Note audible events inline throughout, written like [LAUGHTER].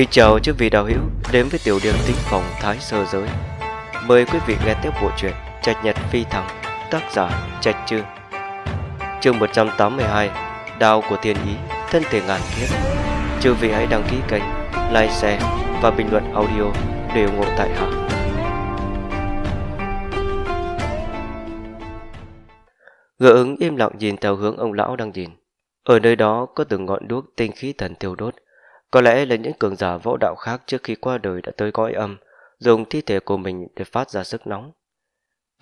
Khi chào chức vị đạo hữu đến với tiểu điểm tinh phòng Thái Sơ Giới Mời quý vị nghe tiếp bộ truyện Trạch Nhật Phi thắng Tác giả Trạch Trương Chương 182 Đao của Thiên Ý Thân thể ngàn kiếp Chư vị hãy đăng ký kênh, like, share và bình luận audio để ủng hộ tại hạ Gỡ ứng im lặng nhìn theo hướng ông lão đang nhìn Ở nơi đó có từng ngọn đuốc tinh khí thần tiêu đốt có lẽ là những cường giả võ đạo khác trước khi qua đời đã tới cõi âm, dùng thi thể của mình để phát ra sức nóng.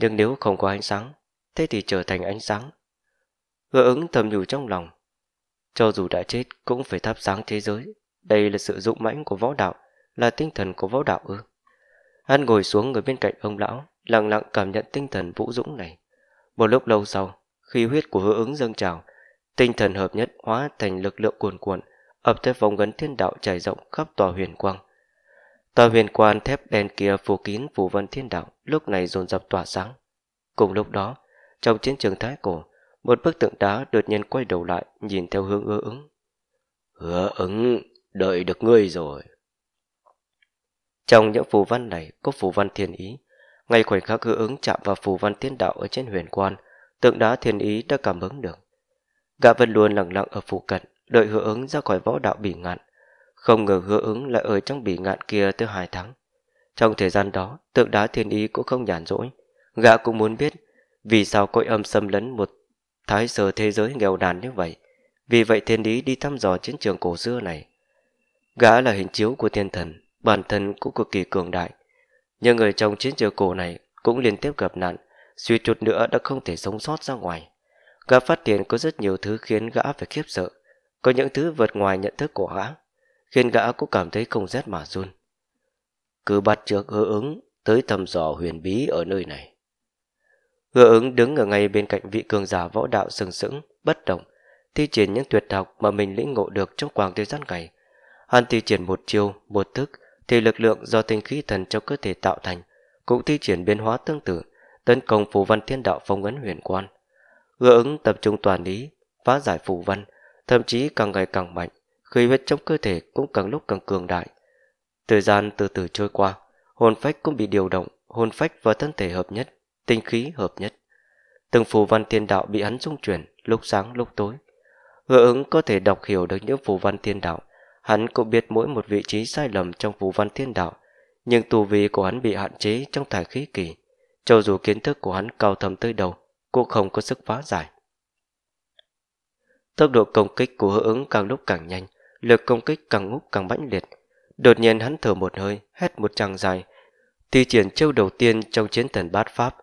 Nhưng nếu không có ánh sáng, thế thì trở thành ánh sáng. Hứa ứng thầm nhủ trong lòng. Cho dù đã chết cũng phải thắp sáng thế giới. Đây là sự dũng mãnh của võ đạo, là tinh thần của võ đạo ư. Hắn ngồi xuống người bên cạnh ông lão, lặng lặng cảm nhận tinh thần vũ dũng này. Một lúc lâu sau, khi huyết của hứa ứng dâng trào, tinh thần hợp nhất hóa thành lực lượng cuồn cuộn, ẩm thép vòng gấn thiên đạo trải rộng khắp tòa huyền quang. Tòa huyền quan thép đen kia phủ kín phủ vân thiên đạo lúc này dồn dập tỏa sáng. Cùng lúc đó, trong chiến trường thái cổ, một bức tượng đá đột nhiên quay đầu lại nhìn theo hướng hứa ứng. Hứa ứng, đợi được ngươi rồi. Trong những phù văn này có phù văn thiên ý. Ngay khoảnh khắc hứa ứng chạm vào phù văn thiên đạo ở trên huyền quan, tượng đá thiên ý đã cảm ứng được. Gã vẫn luôn lặng lặng ở phụ cận, đợi hứa ứng ra khỏi võ đạo bỉ ngạn. Không ngờ hứa ứng lại ở trong bỉ ngạn kia tới hai tháng. Trong thời gian đó, tượng đá thiên ý cũng không nhàn rỗi. Gã cũng muốn biết vì sao cõi âm xâm lấn một thái sở thế giới nghèo nàn như vậy. Vì vậy thiên ý đi thăm dò chiến trường cổ xưa này. Gã là hình chiếu của thiên thần, bản thân cũng cực kỳ cường đại. Nhưng người trong chiến trường cổ này cũng liên tiếp gặp nạn, suy chuột nữa đã không thể sống sót ra ngoài. Gã phát hiện có rất nhiều thứ khiến gã phải khiếp sợ. Có những thứ vượt ngoài nhận thức của gã Khiến gã cũng cảm thấy không rét mà run Cứ bắt trước hứa ứng Tới thăm dò huyền bí ở nơi này Hứa ứng đứng ở ngay bên cạnh vị cường giả võ đạo sừng sững Bất động Thi triển những tuyệt học mà mình lĩnh ngộ được trong khoảng thời gian ngày Hắn thi triển một chiêu, một thức Thì lực lượng do tinh khí thần trong cơ thể tạo thành Cũng thi triển biến hóa tương tự Tấn công phù văn thiên đạo phong ấn huyền quan Hứa ứng tập trung toàn lý Phá giải phù văn thậm chí càng ngày càng mạnh, khí huyết trong cơ thể cũng càng lúc càng cường đại. Thời gian từ từ trôi qua, hồn phách cũng bị điều động, hồn phách và thân thể hợp nhất, tinh khí hợp nhất. Từng phù văn thiên đạo bị hắn dung chuyển, lúc sáng lúc tối. Hứa ứng có thể đọc hiểu được những phù văn thiên đạo, hắn cũng biết mỗi một vị trí sai lầm trong phù văn thiên đạo, nhưng tù vị của hắn bị hạn chế trong thải khí kỳ. Cho dù kiến thức của hắn cao thầm tới đầu, cũng không có sức phá giải. Tốc độ công kích của hữu ứng càng lúc càng nhanh, lực công kích càng lúc càng mãnh liệt. Đột nhiên hắn thở một hơi, hét một tràng dài, thi triển chiêu đầu tiên trong chiến thần bát pháp.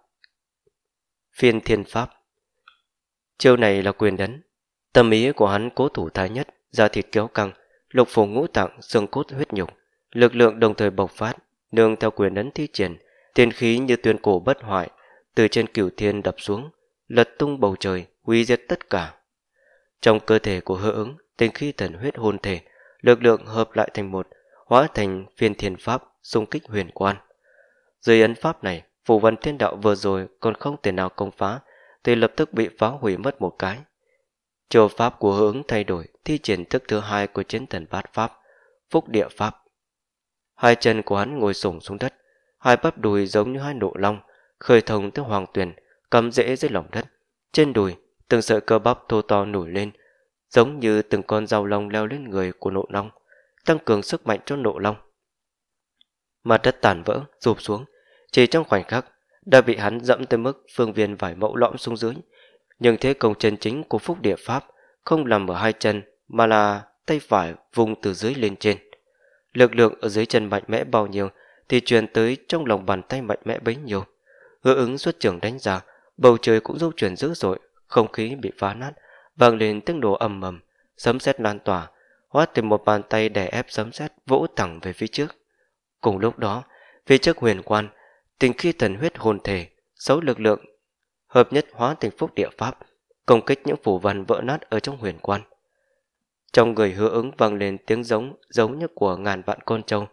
Phiên thiên pháp Chiêu này là quyền đấn. Tâm ý của hắn cố thủ thái nhất, da thịt kéo căng, lục phủ ngũ tạng, xương cốt huyết nhục, lực lượng đồng thời bộc phát, nương theo quyền đấn thi triển, tiên khí như tuyên cổ bất hoại, từ trên cửu thiên đập xuống, lật tung bầu trời, hủy diệt tất cả. Trong cơ thể của hứa ứng, tinh khí thần huyết hồn thể, lực lượng hợp lại thành một, hóa thành phiên thiền pháp, xung kích huyền quan. Dưới ấn pháp này, phù văn thiên đạo vừa rồi còn không thể nào công phá, thì lập tức bị phá hủy mất một cái. Châu pháp của hứa ứng thay đổi, thi triển thức thứ hai của chiến thần bát pháp, phúc địa pháp. Hai chân của hắn ngồi sổng xuống đất, hai bắp đùi giống như hai nụ long, khơi thông tới hoàng tuyền, cầm rễ dưới lòng đất. Trên đùi từng sợi cơ bắp thô to nổi lên, giống như từng con rau long leo lên người của nộ long, tăng cường sức mạnh cho nộ long. Mặt đất tàn vỡ, rụp xuống, chỉ trong khoảnh khắc đã bị hắn dẫm tới mức phương viên vải mẫu lõm xuống dưới. Nhưng thế công chân chính của phúc địa pháp không nằm ở hai chân mà là tay phải vùng từ dưới lên trên. Lực lượng ở dưới chân mạnh mẽ bao nhiêu thì truyền tới trong lòng bàn tay mạnh mẽ bấy nhiêu. Hứa ứng xuất trưởng đánh giá, bầu trời cũng dốc chuyển dữ dội không khí bị phá nát vang lên tiếng đồ ầm ầm sấm sét lan tỏa hóa thành một bàn tay đè ép sấm sét vỗ thẳng về phía trước cùng lúc đó phía trước huyền quan tình khi thần huyết hồn thể xấu lực lượng hợp nhất hóa thành phúc địa pháp công kích những phủ văn vỡ nát ở trong huyền quan trong người hứa ứng vang lên tiếng giống giống như của ngàn vạn con trâu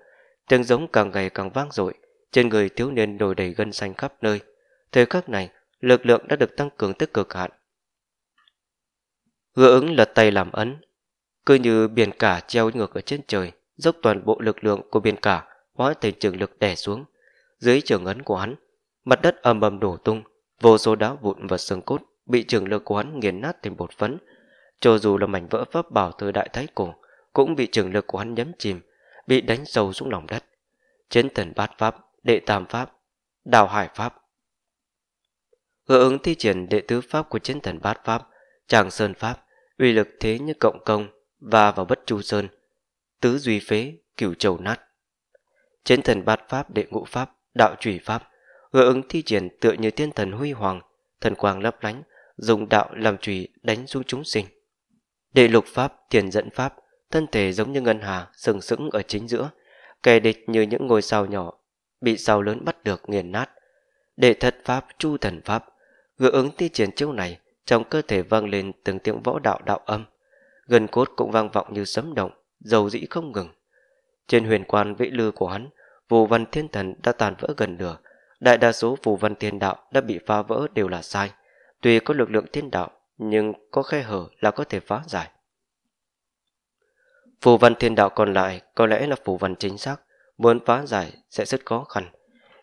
tiếng giống càng ngày càng vang dội trên người thiếu niên nổi đầy gân xanh khắp nơi thời khắc này lực lượng đã được tăng cường tới cực hạn Hứa ứng lật tay làm ấn. Cứ như biển cả treo ngược ở trên trời, dốc toàn bộ lực lượng của biển cả hóa thành trường lực đè xuống. Dưới trường ấn của hắn, mặt đất ầm ầm đổ tung, vô số đá vụn và xương cốt bị trường lực của hắn nghiền nát thành bột phấn. Cho dù là mảnh vỡ pháp bảo thời đại thái cổ, cũng bị trường lực của hắn nhấn chìm, bị đánh sâu xuống lòng đất. Chiến thần bát pháp, đệ tam pháp, đào hải pháp. Hứa ứng thi triển đệ tứ pháp của chiến thần bát pháp, tràng sơn pháp, uy lực thế như cộng công và vào bất chu sơn tứ duy phế cửu châu nát chiến thần bát pháp đệ ngũ pháp đạo trùy pháp hứa ứng thi triển tựa như thiên thần huy hoàng thần quang lấp lánh dùng đạo làm trùy đánh xuống chúng sinh đệ lục pháp tiền dẫn pháp thân thể giống như ngân hà sừng sững ở chính giữa kẻ địch như những ngôi sao nhỏ bị sao lớn bắt được nghiền nát đệ thất pháp chu thần pháp hứa ứng thi triển chiêu này trong cơ thể vang lên từng tiếng võ đạo đạo âm gần cốt cũng vang vọng như sấm động dầu dĩ không ngừng trên huyền quan vĩ lư của hắn phù văn thiên thần đã tàn vỡ gần nửa đại đa số phù văn thiên đạo đã bị phá vỡ đều là sai tuy có lực lượng thiên đạo nhưng có khe hở là có thể phá giải phù văn thiên đạo còn lại có lẽ là phù văn chính xác muốn phá giải sẽ rất khó khăn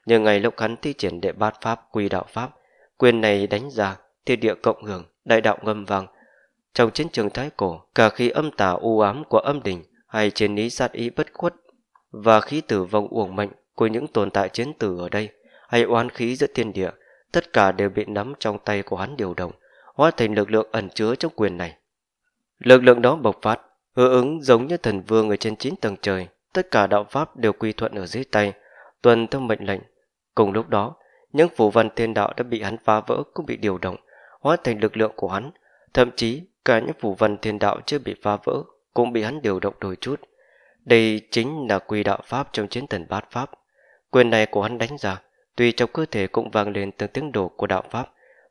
nhưng ngày lúc hắn thi triển đệ bát pháp quy đạo pháp quyền này đánh ra thiên địa cộng hưởng, đại đạo ngâm vang. Trong chiến trường thái cổ, cả khi âm tà u ám của âm đình hay chiến lý sát ý bất khuất và khí tử vong uổng mệnh của những tồn tại chiến tử ở đây hay oán khí giữa thiên địa, tất cả đều bị nắm trong tay của hắn điều động, hóa thành lực lượng ẩn chứa trong quyền này. Lực lượng đó bộc phát, hứa ứng giống như thần vương ở trên chín tầng trời, tất cả đạo pháp đều quy thuận ở dưới tay, tuần theo mệnh lệnh. Cùng lúc đó, những phù văn thiên đạo đã bị hắn phá vỡ cũng bị điều động, hóa thành lực lượng của hắn thậm chí cả những phủ vần thiên đạo chưa bị phá vỡ cũng bị hắn điều động đôi chút đây chính là quy đạo pháp trong chiến thần bát pháp quyền này của hắn đánh ra tuy trong cơ thể cũng vang lên từng tiếng đổ của đạo pháp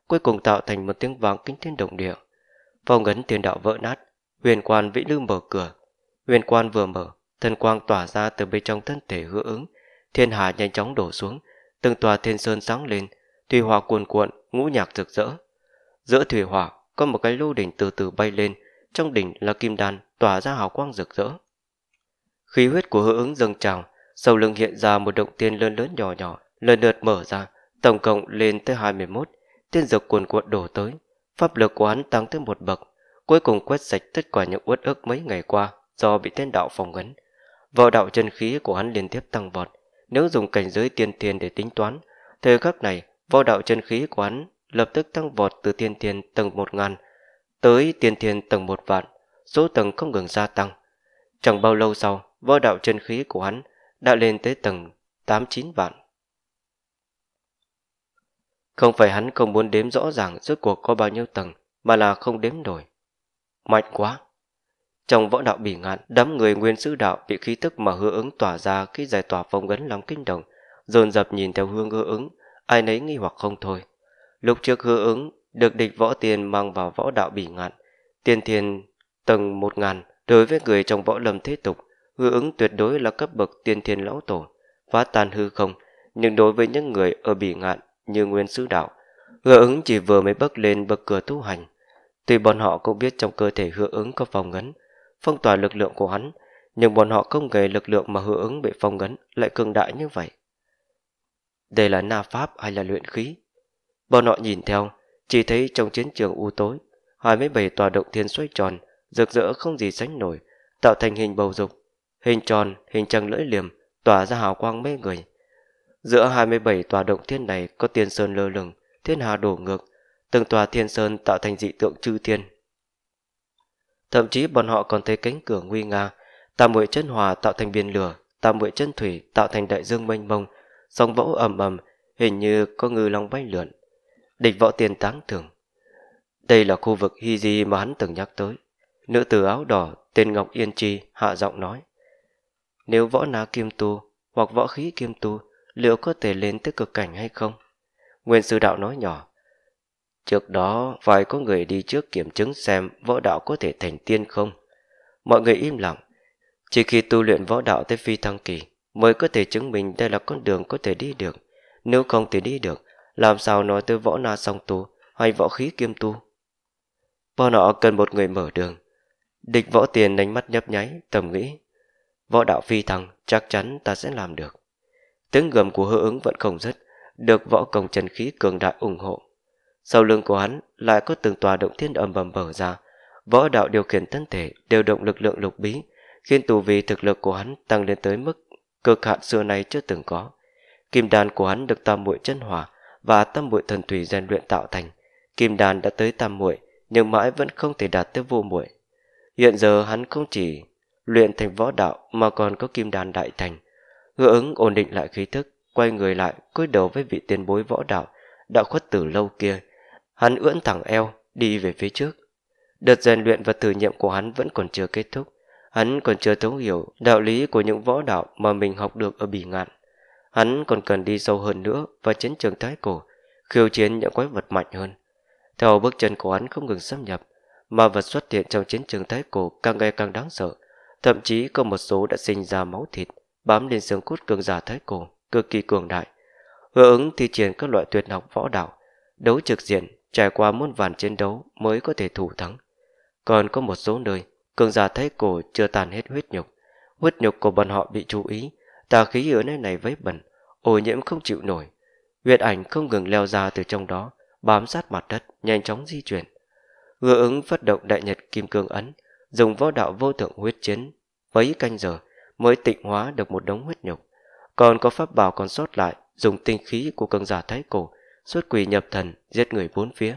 cuối cùng tạo thành một tiếng vang kinh thiên động địa phong ấn thiên đạo vỡ nát huyền quan vĩ lưu mở cửa huyền quan vừa mở thần quang tỏa ra từ bên trong thân thể hứa ứng thiên hà nhanh chóng đổ xuống từng tòa thiên sơn sáng lên tuy hòa cuồn cuộn ngũ nhạc rực rỡ Giữa thủy hỏa có một cái lô đỉnh từ từ bay lên, trong đỉnh là kim đan tỏa ra hào quang rực rỡ. Khí huyết của hữu ứng dâng trào, sau lưng hiện ra một động tiên lớn lớn nhỏ nhỏ, lần lượt mở ra, tổng cộng lên tới 21, tiên dược cuồn cuộn đổ tới, pháp lực của hắn tăng tới một bậc, cuối cùng quét sạch tất cả những uất ức mấy ngày qua do bị tên đạo phòng ngấn. Vào đạo chân khí của hắn liên tiếp tăng vọt, nếu dùng cảnh giới tiên tiên để tính toán, thời khắc này, vào đạo chân khí của hắn lập tức tăng vọt từ tiên thiên tầng một ngàn tới tiên thiên tầng một vạn, số tầng không ngừng gia tăng. Chẳng bao lâu sau, võ đạo chân khí của hắn đã lên tới tầng tám chín vạn. Không phải hắn không muốn đếm rõ ràng rốt cuộc có bao nhiêu tầng, mà là không đếm nổi. Mạnh quá! Trong võ đạo bỉ ngạn, đám người nguyên sư đạo bị khí tức mà hứa ứng tỏa ra khi giải tỏa phong ấn lòng kinh đồng, dồn dập nhìn theo hương hứa ứng, ai nấy nghi hoặc không thôi. Lúc trước hứa ứng được địch võ tiền mang vào võ đạo bỉ ngạn, tiên thiên tầng một ngàn đối với người trong võ lâm thế tục, hứa ứng tuyệt đối là cấp bậc tiên thiên lão tổ, phá tan hư không, nhưng đối với những người ở bỉ ngạn như nguyên sứ đạo, hứa ứng chỉ vừa mới bước lên bậc cửa tu hành. Tuy bọn họ cũng biết trong cơ thể hứa ứng có phòng ngấn, phong tỏa lực lượng của hắn, nhưng bọn họ không ngờ lực lượng mà hứa ứng bị phong ngấn lại cường đại như vậy. Đây là na pháp hay là luyện khí? Bọn họ nhìn theo, chỉ thấy trong chiến trường u tối, 27 tòa động thiên xoay tròn, rực rỡ không gì sánh nổi, tạo thành hình bầu dục. Hình tròn, hình trăng lưỡi liềm, tỏa ra hào quang mê người. Giữa 27 tòa động thiên này có tiên sơn lơ lửng, thiên hà đổ ngược, từng tòa thiên sơn tạo thành dị tượng chư thiên. Thậm chí bọn họ còn thấy cánh cửa nguy nga, tam muội chân hòa tạo thành biển lửa, tam muội chân thủy tạo thành đại dương mênh mông, sóng vỗ ầm ầm, hình như có ngư long bay lượn. Địch võ tiên tán thưởng. Đây là khu vực hy di mà hắn từng nhắc tới. Nữ tử áo đỏ tên Ngọc Yên Chi hạ giọng nói. Nếu võ ná kim tu hoặc võ khí kim tu liệu có thể lên tới cực cảnh hay không? Nguyên sư đạo nói nhỏ. Trước đó phải có người đi trước kiểm chứng xem võ đạo có thể thành tiên không. Mọi người im lặng. Chỉ khi tu luyện võ đạo tới phi thăng kỳ mới có thể chứng minh đây là con đường có thể đi được. Nếu không thì đi được làm sao nói tới võ na song tu hay võ khí kiêm tu. Bọn họ cần một người mở đường. Địch võ tiền đánh mắt nhấp nháy, tầm nghĩ. Võ đạo phi thăng, chắc chắn ta sẽ làm được. Tiếng gầm của hư ứng vẫn không dứt, được võ công chân khí cường đại ủng hộ. Sau lưng của hắn lại có từng tòa động thiên ầm ầm bở ra, võ đạo điều khiển thân thể đều động lực lượng lục bí, khiến tù vì thực lực của hắn tăng lên tới mức cực hạn xưa nay chưa từng có. Kim đàn của hắn được tam muội chân hỏa và tam muội thần tùy rèn luyện tạo thành kim đan đã tới tam muội nhưng mãi vẫn không thể đạt tới vô muội hiện giờ hắn không chỉ luyện thành võ đạo mà còn có kim đan đại thành hứa ứng ổn định lại khí thức quay người lại cúi đầu với vị tiền bối võ đạo đã khuất từ lâu kia hắn ưỡn thẳng eo đi về phía trước đợt rèn luyện và thử nghiệm của hắn vẫn còn chưa kết thúc hắn còn chưa thấu hiểu đạo lý của những võ đạo mà mình học được ở bỉ ngạn Hắn còn cần đi sâu hơn nữa và chiến trường thái cổ, khiêu chiến những quái vật mạnh hơn. Theo bước chân của hắn không ngừng xâm nhập, ma vật xuất hiện trong chiến trường thái cổ càng ngày càng đáng sợ. Thậm chí có một số đã sinh ra máu thịt, bám lên xương cốt cường giả thái cổ, cực kỳ cường đại. Hứa ứng thi triển các loại tuyệt học võ đạo, đấu trực diện, trải qua muôn vàn chiến đấu mới có thể thủ thắng. Còn có một số nơi, cường giả thái cổ chưa tàn hết huyết nhục. Huyết nhục của bọn họ bị chú ý, tà khí ở nơi này vấy bẩn, ô nhiễm không chịu nổi. Huyệt ảnh không ngừng leo ra từ trong đó, bám sát mặt đất, nhanh chóng di chuyển. Ngựa ứng phát động đại nhật kim cương ấn, dùng võ đạo vô thượng huyết chiến, mấy canh giờ mới tịnh hóa được một đống huyết nhục. Còn có pháp bảo còn sót lại, dùng tinh khí của cường giả thái cổ, xuất quỷ nhập thần, giết người bốn phía.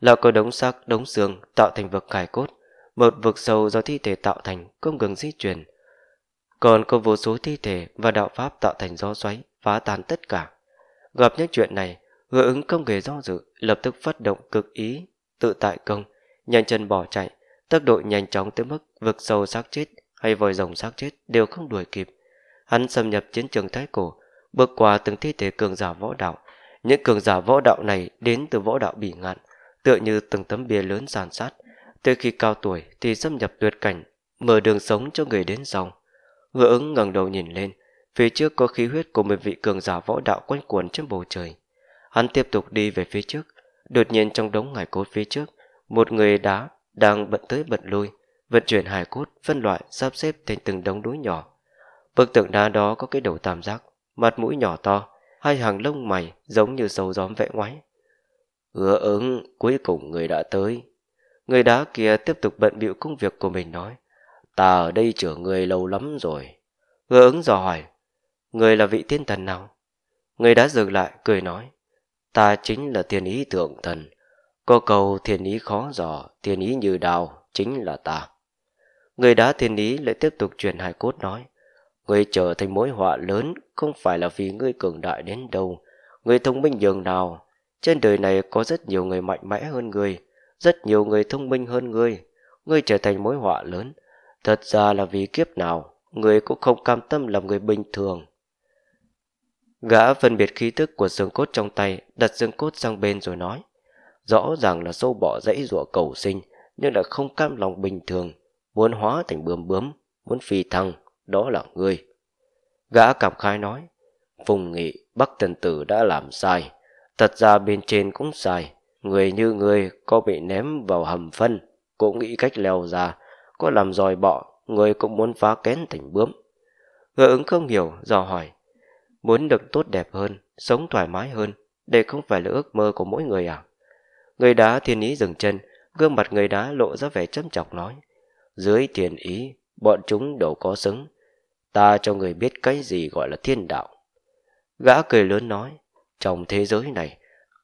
Là có đống xác, đống xương tạo thành vực cải cốt, một vực sâu do thi thể tạo thành không ngừng di chuyển, còn có vô số thi thể và đạo pháp tạo thành gió xoáy, phá tan tất cả. Gặp những chuyện này, hứa ứng không hề do dự, lập tức phát động cực ý, tự tại công, nhanh chân bỏ chạy, tốc độ nhanh chóng tới mức vực sâu xác chết hay vòi rồng xác chết đều không đuổi kịp. Hắn xâm nhập chiến trường thái cổ, bước qua từng thi thể cường giả võ đạo. Những cường giả võ đạo này đến từ võ đạo bỉ ngạn, tựa như từng tấm bia lớn giàn sát. Tới khi cao tuổi thì xâm nhập tuyệt cảnh, mở đường sống cho người đến sau. Hứa ứng ngẩng đầu nhìn lên, phía trước có khí huyết của một vị cường giả võ đạo quanh quẩn trên bầu trời. Hắn tiếp tục đi về phía trước, đột nhiên trong đống hải cốt phía trước, một người đá đang bận tới bận lui, vận chuyển hải cốt phân loại sắp xếp thành từng đống núi nhỏ. Bức tượng đá đó có cái đầu tam giác, mặt mũi nhỏ to, hai hàng lông mày giống như sâu gióm vẽ ngoáy. Hứa ứng, cuối cùng người đã tới. Người đá kia tiếp tục bận bịu công việc của mình nói. Ta ở đây chở người lâu lắm rồi. Ngơ ứng dò hỏi, người là vị tiên thần nào? Người đã dừng lại, cười nói, ta chính là thiên ý tượng thần. Có cầu thiên ý khó dò, thiên ý như đào, chính là ta. Người đã thiên ý lại tiếp tục truyền hài cốt nói, người trở thành mối họa lớn không phải là vì ngươi cường đại đến đâu, người thông minh dường nào. Trên đời này có rất nhiều người mạnh mẽ hơn người, rất nhiều người thông minh hơn người. người trở thành mối họa lớn, Thật ra là vì kiếp nào, người cũng không cam tâm làm người bình thường. Gã phân biệt khí thức của xương cốt trong tay, đặt xương cốt sang bên rồi nói. Rõ ràng là sâu bỏ dãy rủa cầu sinh, nhưng là không cam lòng bình thường, muốn hóa thành bướm bướm, muốn phi thăng, đó là người Gã cảm khai nói, Phùng nghị, Bắc Tần Tử đã làm sai, thật ra bên trên cũng sai, người như người có bị ném vào hầm phân, cũng nghĩ cách leo ra, có làm dòi bọ, người cũng muốn phá kén tỉnh bướm. Ngựa ứng không hiểu, dò hỏi, muốn được tốt đẹp hơn, sống thoải mái hơn, đây không phải là ước mơ của mỗi người à? Người đá thiên ý dừng chân, gương mặt người đá lộ ra vẻ châm chọc nói, dưới thiên ý, bọn chúng đâu có xứng, ta cho người biết cái gì gọi là thiên đạo. Gã cười lớn nói, trong thế giới này,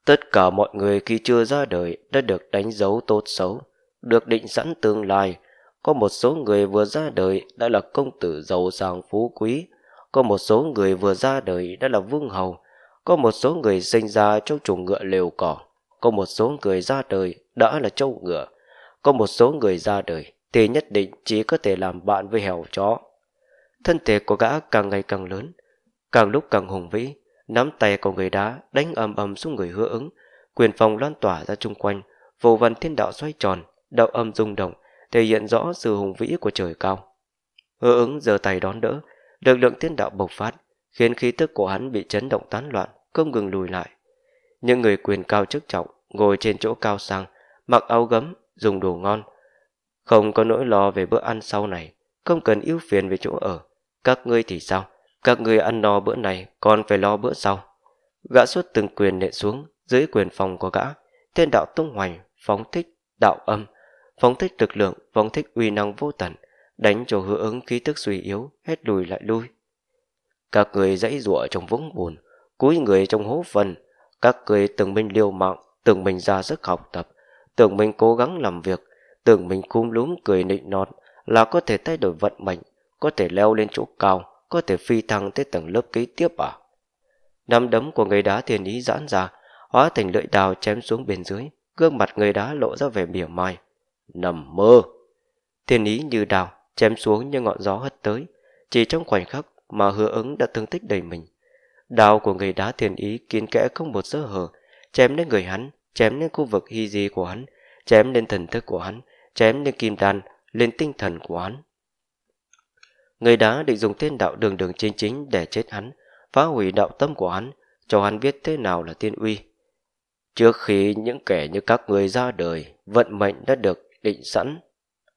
tất cả mọi người khi chưa ra đời đã được đánh dấu tốt xấu, được định sẵn tương lai, có một số người vừa ra đời đã là công tử giàu sang phú quý, có một số người vừa ra đời đã là vương hầu, có một số người sinh ra trong chuồng ngựa lều cỏ, có một số người ra đời đã là trâu ngựa, có một số người ra đời thì nhất định chỉ có thể làm bạn với hẻo chó. Thân thể của gã càng ngày càng lớn, càng lúc càng hùng vĩ, nắm tay của người đá đánh ầm ầm xuống người hứa ứng, quyền phòng loan tỏa ra chung quanh, vô văn thiên đạo xoay tròn, đạo âm rung động, thể hiện rõ sự hùng vĩ của trời cao. Hứa ứng giơ tay đón đỡ, lực lượng tiên đạo bộc phát, khiến khí tức của hắn bị chấn động tán loạn, không ngừng lùi lại. Những người quyền cao chức trọng, ngồi trên chỗ cao sang, mặc áo gấm, dùng đồ ngon. Không có nỗi lo về bữa ăn sau này, không cần ưu phiền về chỗ ở. Các ngươi thì sao? Các ngươi ăn no bữa này, còn phải lo bữa sau. Gã suốt từng quyền nện xuống, dưới quyền phòng của gã, tiên đạo tung hoành, phóng thích, đạo âm, phóng thích lực lượng, phóng thích uy năng vô tận, đánh cho hứa ứng khí tức suy yếu, hết lùi lại lui. Các người dãy rụa trong vũng bùn, cúi người trong hố phần, các người tưởng mình liều mạng, tưởng mình ra sức học tập, tưởng mình cố gắng làm việc, tưởng mình cung lúm cười nịnh nọt là có thể thay đổi vận mệnh, có thể leo lên chỗ cao, có thể phi thăng tới tầng lớp kế tiếp à? Năm đấm của người đá thiên ý giãn ra, hóa thành lưỡi đào chém xuống bên dưới, gương mặt người đá lộ ra vẻ mỉa mai. Nằm mơ! Thiên ý như đào, chém xuống như ngọn gió hất tới. Chỉ trong khoảnh khắc mà hứa ứng đã thương tích đầy mình. Đào của người đá thiên ý kiên kẽ không một sơ hở, chém đến người hắn, chém đến khu vực hy di của hắn, chém lên thần thức của hắn, chém lên kim đan, lên tinh thần của hắn. Người đá định dùng thiên đạo đường đường chính chính để chết hắn, phá hủy đạo tâm của hắn, cho hắn biết thế nào là tiên uy. Trước khi những kẻ như các người ra đời, vận mệnh đã được định sẵn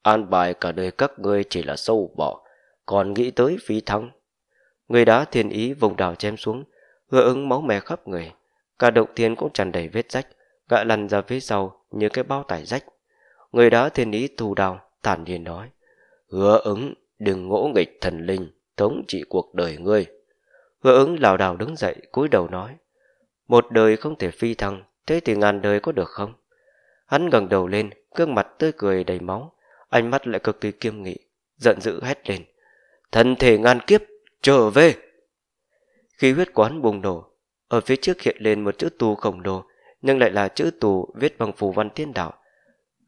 An bài cả đời các ngươi chỉ là sâu bỏ Còn nghĩ tới phi thăng Người đá thiên ý vùng đào chém xuống Hứa ứng máu mè khắp người Cả động thiên cũng tràn đầy vết rách Gã lăn ra phía sau như cái bao tải rách Người đá thiên ý thù đào Thản nhiên nói Hứa ứng đừng ngỗ nghịch thần linh Thống trị cuộc đời ngươi Hứa ứng lảo đảo đứng dậy cúi đầu nói Một đời không thể phi thăng Thế thì ngàn đời có được không Hắn gần đầu lên gương mặt tươi cười đầy máu, ánh mắt lại cực kỳ kiêm nghị, giận dữ hét lên. Thân thể ngàn kiếp, trở về! Khi huyết quán bùng nổ, ở phía trước hiện lên một chữ tù khổng lồ, nhưng lại là chữ tù viết bằng phù văn tiên đạo.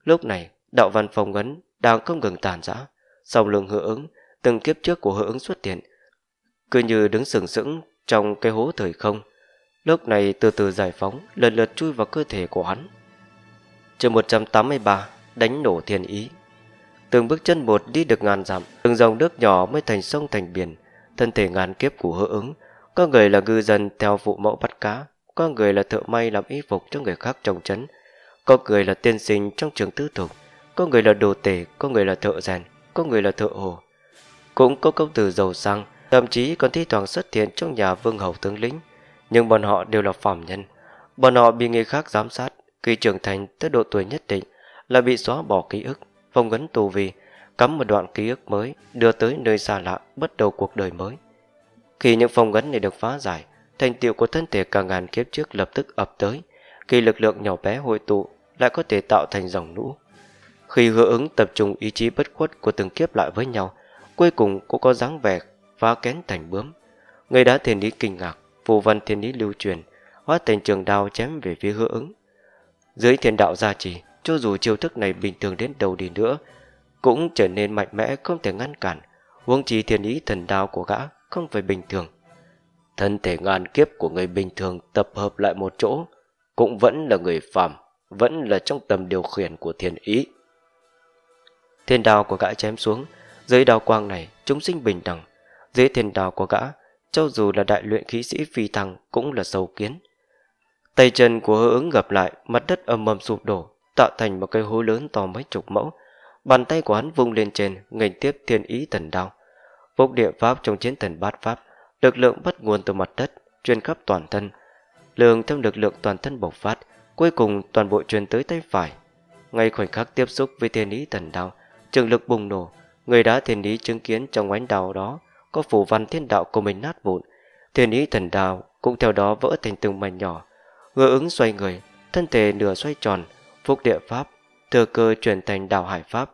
Lúc này, đạo văn phòng ấn đang không ngừng tàn rã, song lường hữu ứng, từng kiếp trước của hữu ứng xuất hiện, cứ như đứng sừng sững trong cái hố thời không. Lúc này từ từ giải phóng, lần lượt chui vào cơ thể của hắn chương 183 đánh nổ thiên ý từng bước chân một đi được ngàn dặm từng dòng nước nhỏ mới thành sông thành biển thân thể ngàn kiếp của hứa ứng có người là ngư dân theo vụ mẫu bắt cá có người là thợ may làm y phục cho người khác trồng trấn có người là tiên sinh trong trường tư thục có người là đồ tể có người là thợ rèn có người là thợ hồ cũng có công tử giàu sang thậm chí còn thi thoảng xuất hiện trong nhà vương hầu tướng lĩnh nhưng bọn họ đều là phạm nhân bọn họ bị người khác giám sát khi trưởng thành tới độ tuổi nhất định là bị xóa bỏ ký ức, phong ấn tù vì, cắm một đoạn ký ức mới đưa tới nơi xa lạ bắt đầu cuộc đời mới. Khi những phong ấn này được phá giải, thành tựu của thân thể càng ngàn kiếp trước lập tức ập tới, khi lực lượng nhỏ bé hội tụ lại có thể tạo thành dòng lũ. Khi hứa ứng tập trung ý chí bất khuất của từng kiếp lại với nhau, cuối cùng cũng có dáng vẻ phá kén thành bướm. Người đã thiên lý kinh ngạc, phù văn thiên lý lưu truyền, hóa thành trường đao chém về phía hứa ứng. Dưới thiên đạo gia trì, cho dù chiêu thức này bình thường đến đâu đi nữa, cũng trở nên mạnh mẽ không thể ngăn cản, huống chi thiên ý thần đao của gã không phải bình thường. Thân thể ngàn kiếp của người bình thường tập hợp lại một chỗ, cũng vẫn là người phàm, vẫn là trong tầm điều khiển của thiên ý. Thiên đao của gã chém xuống, dưới đao quang này chúng sinh bình đẳng, dưới thiên đao của gã, cho dù là đại luyện khí sĩ phi thăng cũng là sâu kiến, Tay chân của hứa ứng gặp lại, mặt đất âm mầm sụp đổ, tạo thành một cái hố lớn to mấy chục mẫu. Bàn tay của hắn vung lên trên, nghênh tiếp thiên ý thần đao. Vốc địa pháp trong chiến thần bát pháp, lực lượng bắt nguồn từ mặt đất, truyền khắp toàn thân. lường thêm lực lượng toàn thân bộc phát, cuối cùng toàn bộ truyền tới tay phải. Ngay khoảnh khắc tiếp xúc với thiên ý thần đao, trường lực bùng nổ, người đã thiên ý chứng kiến trong ánh đào đó có phủ văn thiên đạo của mình nát vụn. Thiên ý thần đao cũng theo đó vỡ thành từng mảnh nhỏ, Ngư ứng xoay người, thân thể nửa xoay tròn, phúc địa pháp, thừa cơ chuyển thành đảo hải pháp,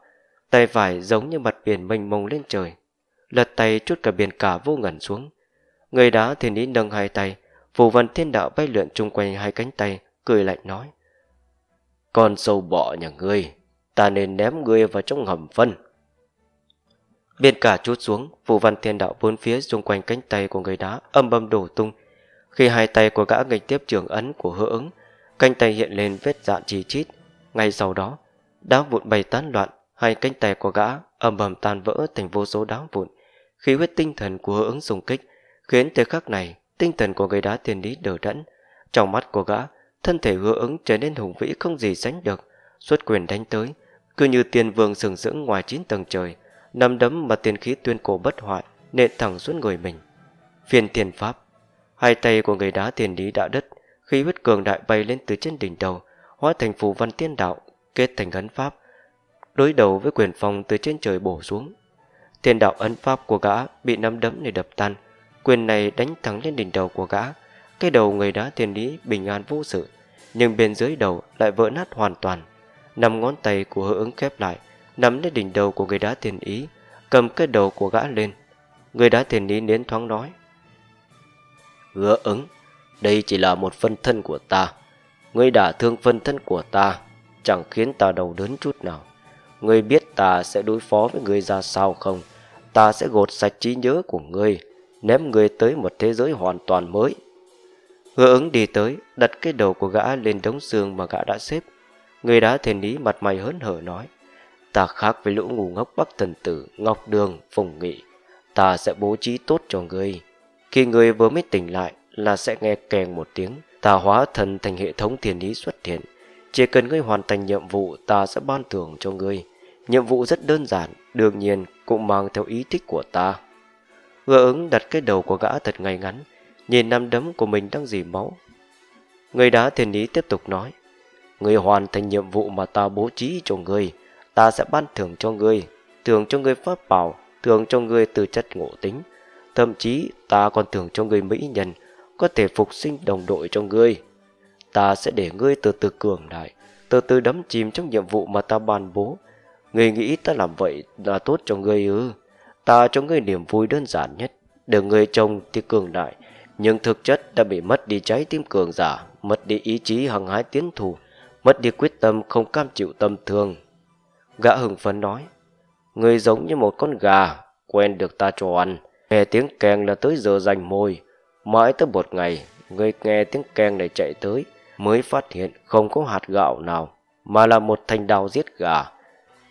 tay phải giống như mặt biển mênh mông lên trời, lật tay chút cả biển cả vô ngẩn xuống. Người đá thiên ý nâng hai tay, phù văn thiên đạo bay lượn chung quanh hai cánh tay, cười lạnh nói. Con sâu bọ nhà ngươi, ta nên ném ngươi vào trong hầm phân. Biển cả chút xuống, phù văn thiên đạo bốn phía xung quanh cánh tay của người đá âm âm đổ tung, khi hai tay của gã nghịch tiếp trường ấn của hứa ứng, cánh tay hiện lên vết dạn chỉ chít. Ngay sau đó, đá vụn bay tán loạn, hai cánh tay của gã ầm ầm tan vỡ thành vô số đá vụn. Khí huyết tinh thần của hứa ứng xung kích, khiến tới khắc này tinh thần của người đá tiền lý đờ đẫn. Trong mắt của gã, thân thể hứa ứng trở nên hùng vĩ không gì sánh được, xuất quyền đánh tới, cứ như tiền vương sừng sững ngoài chín tầng trời, nắm đấm mà tiền khí tuyên cổ bất hoại nện thẳng xuống người mình. phiền tiền pháp Hai tay của người đá tiền lý đã đất, khí huyết cường đại bay lên từ trên đỉnh đầu, hóa thành phù văn tiên đạo, kết thành ấn pháp, đối đầu với quyền phong từ trên trời bổ xuống. Tiên đạo ấn pháp của gã bị nắm đấm này đập tan, quyền này đánh thẳng lên đỉnh đầu của gã, cái đầu người đá tiền lý bình an vô sự, nhưng bên dưới đầu lại vỡ nát hoàn toàn. Năm ngón tay của hứa ứng khép lại, nắm lên đỉnh đầu của người đá tiền ý, cầm cái đầu của gã lên. Người đá tiền ý nến thoáng nói. Hứa ứng Đây chỉ là một phân thân của ta Ngươi đã thương phân thân của ta Chẳng khiến ta đau đớn chút nào Ngươi biết ta sẽ đối phó với ngươi ra sao không Ta sẽ gột sạch trí nhớ của ngươi Ném ngươi tới một thế giới hoàn toàn mới Hứa ứng đi tới Đặt cái đầu của gã lên đống xương mà gã đã xếp Người đã thền ní mặt mày hớn hở nói Ta khác với lũ ngu ngốc bắc thần tử Ngọc Đường, Phùng Nghị Ta sẽ bố trí tốt cho ngươi khi người vừa mới tỉnh lại là sẽ nghe kèn một tiếng, ta hóa thần thành hệ thống thiên ý xuất hiện. Chỉ cần ngươi hoàn thành nhiệm vụ ta sẽ ban thưởng cho ngươi. Nhiệm vụ rất đơn giản, đương nhiên cũng mang theo ý thích của ta. Gã ứng đặt cái đầu của gã thật ngay ngắn, nhìn nắm đấm của mình đang dì máu. Người đá thiên ý tiếp tục nói, Người hoàn thành nhiệm vụ mà ta bố trí cho người, ta sẽ ban thưởng cho ngươi, thưởng cho ngươi pháp bảo, thưởng cho ngươi từ chất ngộ tính, Thậm chí ta còn tưởng cho ngươi Mỹ nhân có thể phục sinh đồng đội cho ngươi. Ta sẽ để ngươi từ từ cường đại, từ từ đắm chìm trong nhiệm vụ mà ta ban bố. Ngươi nghĩ ta làm vậy là tốt cho ngươi ư? Ta cho ngươi niềm vui đơn giản nhất, để ngươi trông thì cường đại, nhưng thực chất đã bị mất đi trái tim cường giả, mất đi ý chí hăng hái tiến thủ, mất đi quyết tâm không cam chịu tâm thương. Gã hừng phấn nói, Ngươi giống như một con gà, quen được ta cho ăn, Nghe tiếng keng là tới giờ rành môi. Mãi tới một ngày, người nghe tiếng keng này chạy tới, mới phát hiện không có hạt gạo nào, mà là một thanh đao giết gà.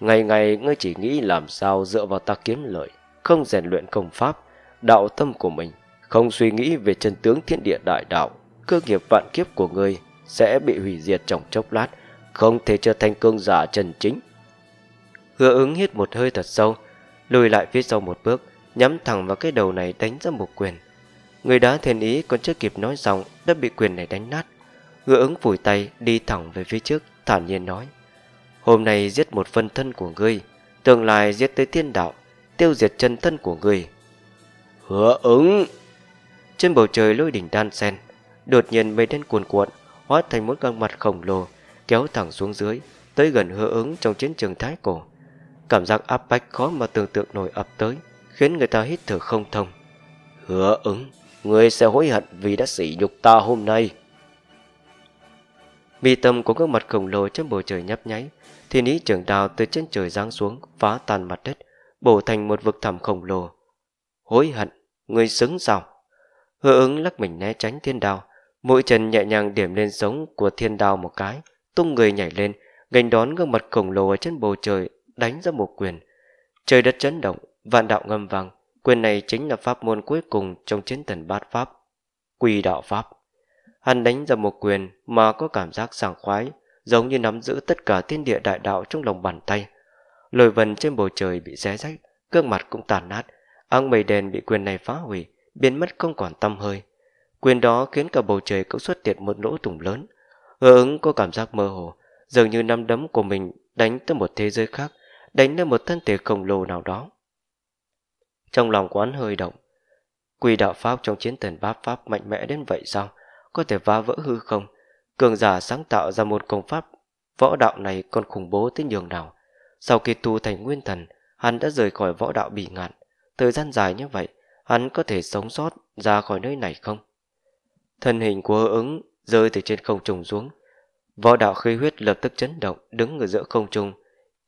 Ngày ngày ngươi chỉ nghĩ làm sao dựa vào ta kiếm lợi, không rèn luyện công pháp, đạo tâm của mình, không suy nghĩ về chân tướng thiên địa đại đạo, cơ nghiệp vạn kiếp của ngươi sẽ bị hủy diệt trong chốc lát, không thể trở thành cương giả chân chính. Hứa ứng hít một hơi thật sâu, lùi lại phía sau một bước, nhắm thẳng vào cái đầu này đánh ra một quyền. Người đá thiên ý còn chưa kịp nói giọng đã bị quyền này đánh nát. Hứa ứng phủi tay đi thẳng về phía trước, thản nhiên nói. Hôm nay giết một phân thân của ngươi, tương lai giết tới thiên đạo, tiêu diệt chân thân của ngươi. Hứa ứng! Trên bầu trời lôi đỉnh đan sen, đột nhiên mây đen cuồn cuộn, hóa thành một gương mặt khổng lồ, kéo thẳng xuống dưới, tới gần hứa ứng trong chiến trường thái cổ. Cảm giác áp bách khó mà tưởng tượng nổi ập tới khiến người ta hít thở không thông. Hứa ứng, người sẽ hối hận vì đã sỉ nhục ta hôm nay. Mi tâm của gương mặt khổng lồ trên bầu trời nhấp nháy, thiên ý trưởng đào từ trên trời giáng xuống, phá tan mặt đất, bổ thành một vực thẳm khổng lồ. Hối hận, người xứng sao? Hứa ứng lắc mình né tránh thiên đào, mỗi chân nhẹ nhàng điểm lên sống của thiên đào một cái, tung người nhảy lên, gành đón gương mặt khổng lồ ở trên bầu trời, đánh ra một quyền. Trời đất chấn động, Vạn đạo ngâm vang, quyền này chính là pháp môn cuối cùng trong chiến thần bát pháp, quy đạo pháp. Hắn đánh ra một quyền mà có cảm giác sảng khoái, giống như nắm giữ tất cả thiên địa đại đạo trong lòng bàn tay. Lồi vần trên bầu trời bị xé rách, gương mặt cũng tàn nát, áng mây đèn bị quyền này phá hủy, biến mất không còn tâm hơi. Quyền đó khiến cả bầu trời cũng xuất hiện một lỗ thủng lớn. Hứa ứng có cảm giác mơ hồ, dường như năm đấm của mình đánh tới một thế giới khác, đánh lên một thân thể khổng lồ nào đó. Trong lòng quán hơi động Quy đạo Pháp trong chiến thần bát Pháp mạnh mẽ đến vậy sao Có thể phá vỡ hư không Cường giả sáng tạo ra một công pháp Võ đạo này còn khủng bố tới nhường nào Sau khi tu thành nguyên thần Hắn đã rời khỏi võ đạo bỉ ngạn Thời gian dài như vậy Hắn có thể sống sót ra khỏi nơi này không Thân hình của hơ ứng Rơi từ trên không trùng xuống Võ đạo khí huyết lập tức chấn động Đứng ở giữa không trung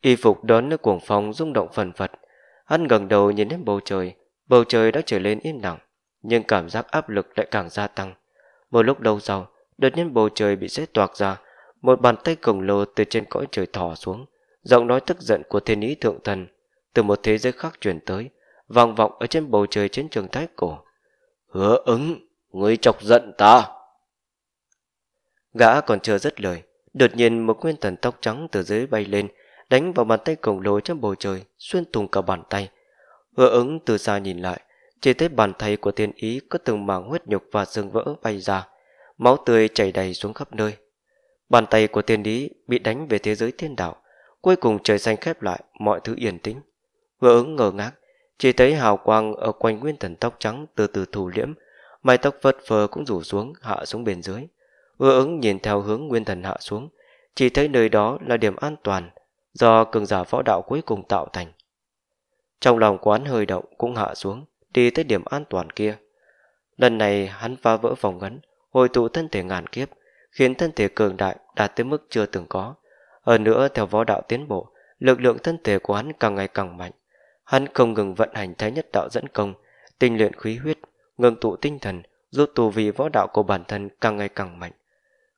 Y phục đón nước cuồng phong rung động phần phật Hắn gần đầu nhìn đến bầu trời, bầu trời đã trở lên im lặng, nhưng cảm giác áp lực lại càng gia tăng. Một lúc lâu sau, đột nhiên bầu trời bị xé toạc ra, một bàn tay khổng lồ từ trên cõi trời thỏ xuống, giọng nói tức giận của thiên ý thượng thần từ một thế giới khác truyền tới, vang vọng ở trên bầu trời chiến trường thái cổ. Hứa ứng, ngươi chọc giận ta. Gã còn chưa dứt lời, đột nhiên một nguyên thần tóc trắng từ dưới bay lên, đánh vào bàn tay khổng lồ trong bầu trời, xuyên thùng cả bàn tay. Hứa ứng từ xa nhìn lại, chỉ thấy bàn tay của tiên ý có từng mảng huyết nhục và xương vỡ bay ra, máu tươi chảy đầy xuống khắp nơi. Bàn tay của tiên ý bị đánh về thế giới thiên đạo, cuối cùng trời xanh khép lại, mọi thứ yên tĩnh. Hứa ứng ngờ ngác, chỉ thấy hào quang ở quanh nguyên thần tóc trắng từ từ thủ liễm, mái tóc phật phờ cũng rủ xuống, hạ xuống bên dưới. Hứa ứng nhìn theo hướng nguyên thần hạ xuống, chỉ thấy nơi đó là điểm an toàn, do cường giả võ đạo cuối cùng tạo thành. Trong lòng quán hơi động cũng hạ xuống, đi tới điểm an toàn kia. Lần này hắn phá vỡ vòng ngấn, hồi tụ thân thể ngàn kiếp, khiến thân thể cường đại đạt tới mức chưa từng có. Hơn nữa theo võ đạo tiến bộ, lực lượng thân thể của hắn càng ngày càng mạnh. Hắn không ngừng vận hành thái nhất đạo dẫn công, tinh luyện khí huyết, ngưng tụ tinh thần, giúp tù vi võ đạo của bản thân càng ngày càng mạnh.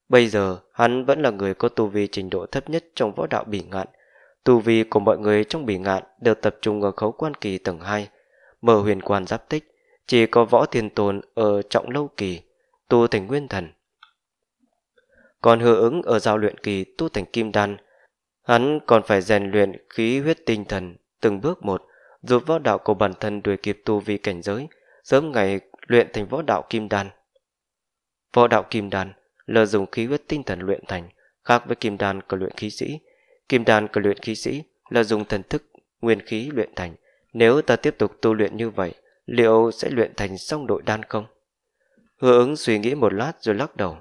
Bây giờ, hắn vẫn là người có tu vi trình độ thấp nhất trong võ đạo bỉ ngạn, Tu vi của mọi người trong bỉ ngạn đều tập trung ở khấu quan kỳ tầng 2, mở huyền quan giáp tích, chỉ có võ tiền tồn ở trọng lâu kỳ, tu thành nguyên thần. Còn hứa ứng ở giao luyện kỳ tu thành kim đan, hắn còn phải rèn luyện khí huyết tinh thần từng bước một, giúp võ đạo của bản thân đuổi kịp tu vi cảnh giới, sớm ngày luyện thành võ đạo kim đan. Võ đạo kim đan là dùng khí huyết tinh thần luyện thành, khác với kim đan của luyện khí sĩ, Kim đan của luyện khí sĩ là dùng thần thức, nguyên khí luyện thành. Nếu ta tiếp tục tu luyện như vậy, liệu sẽ luyện thành xong đội đan không? Hứa ứng suy nghĩ một lát rồi lắc đầu.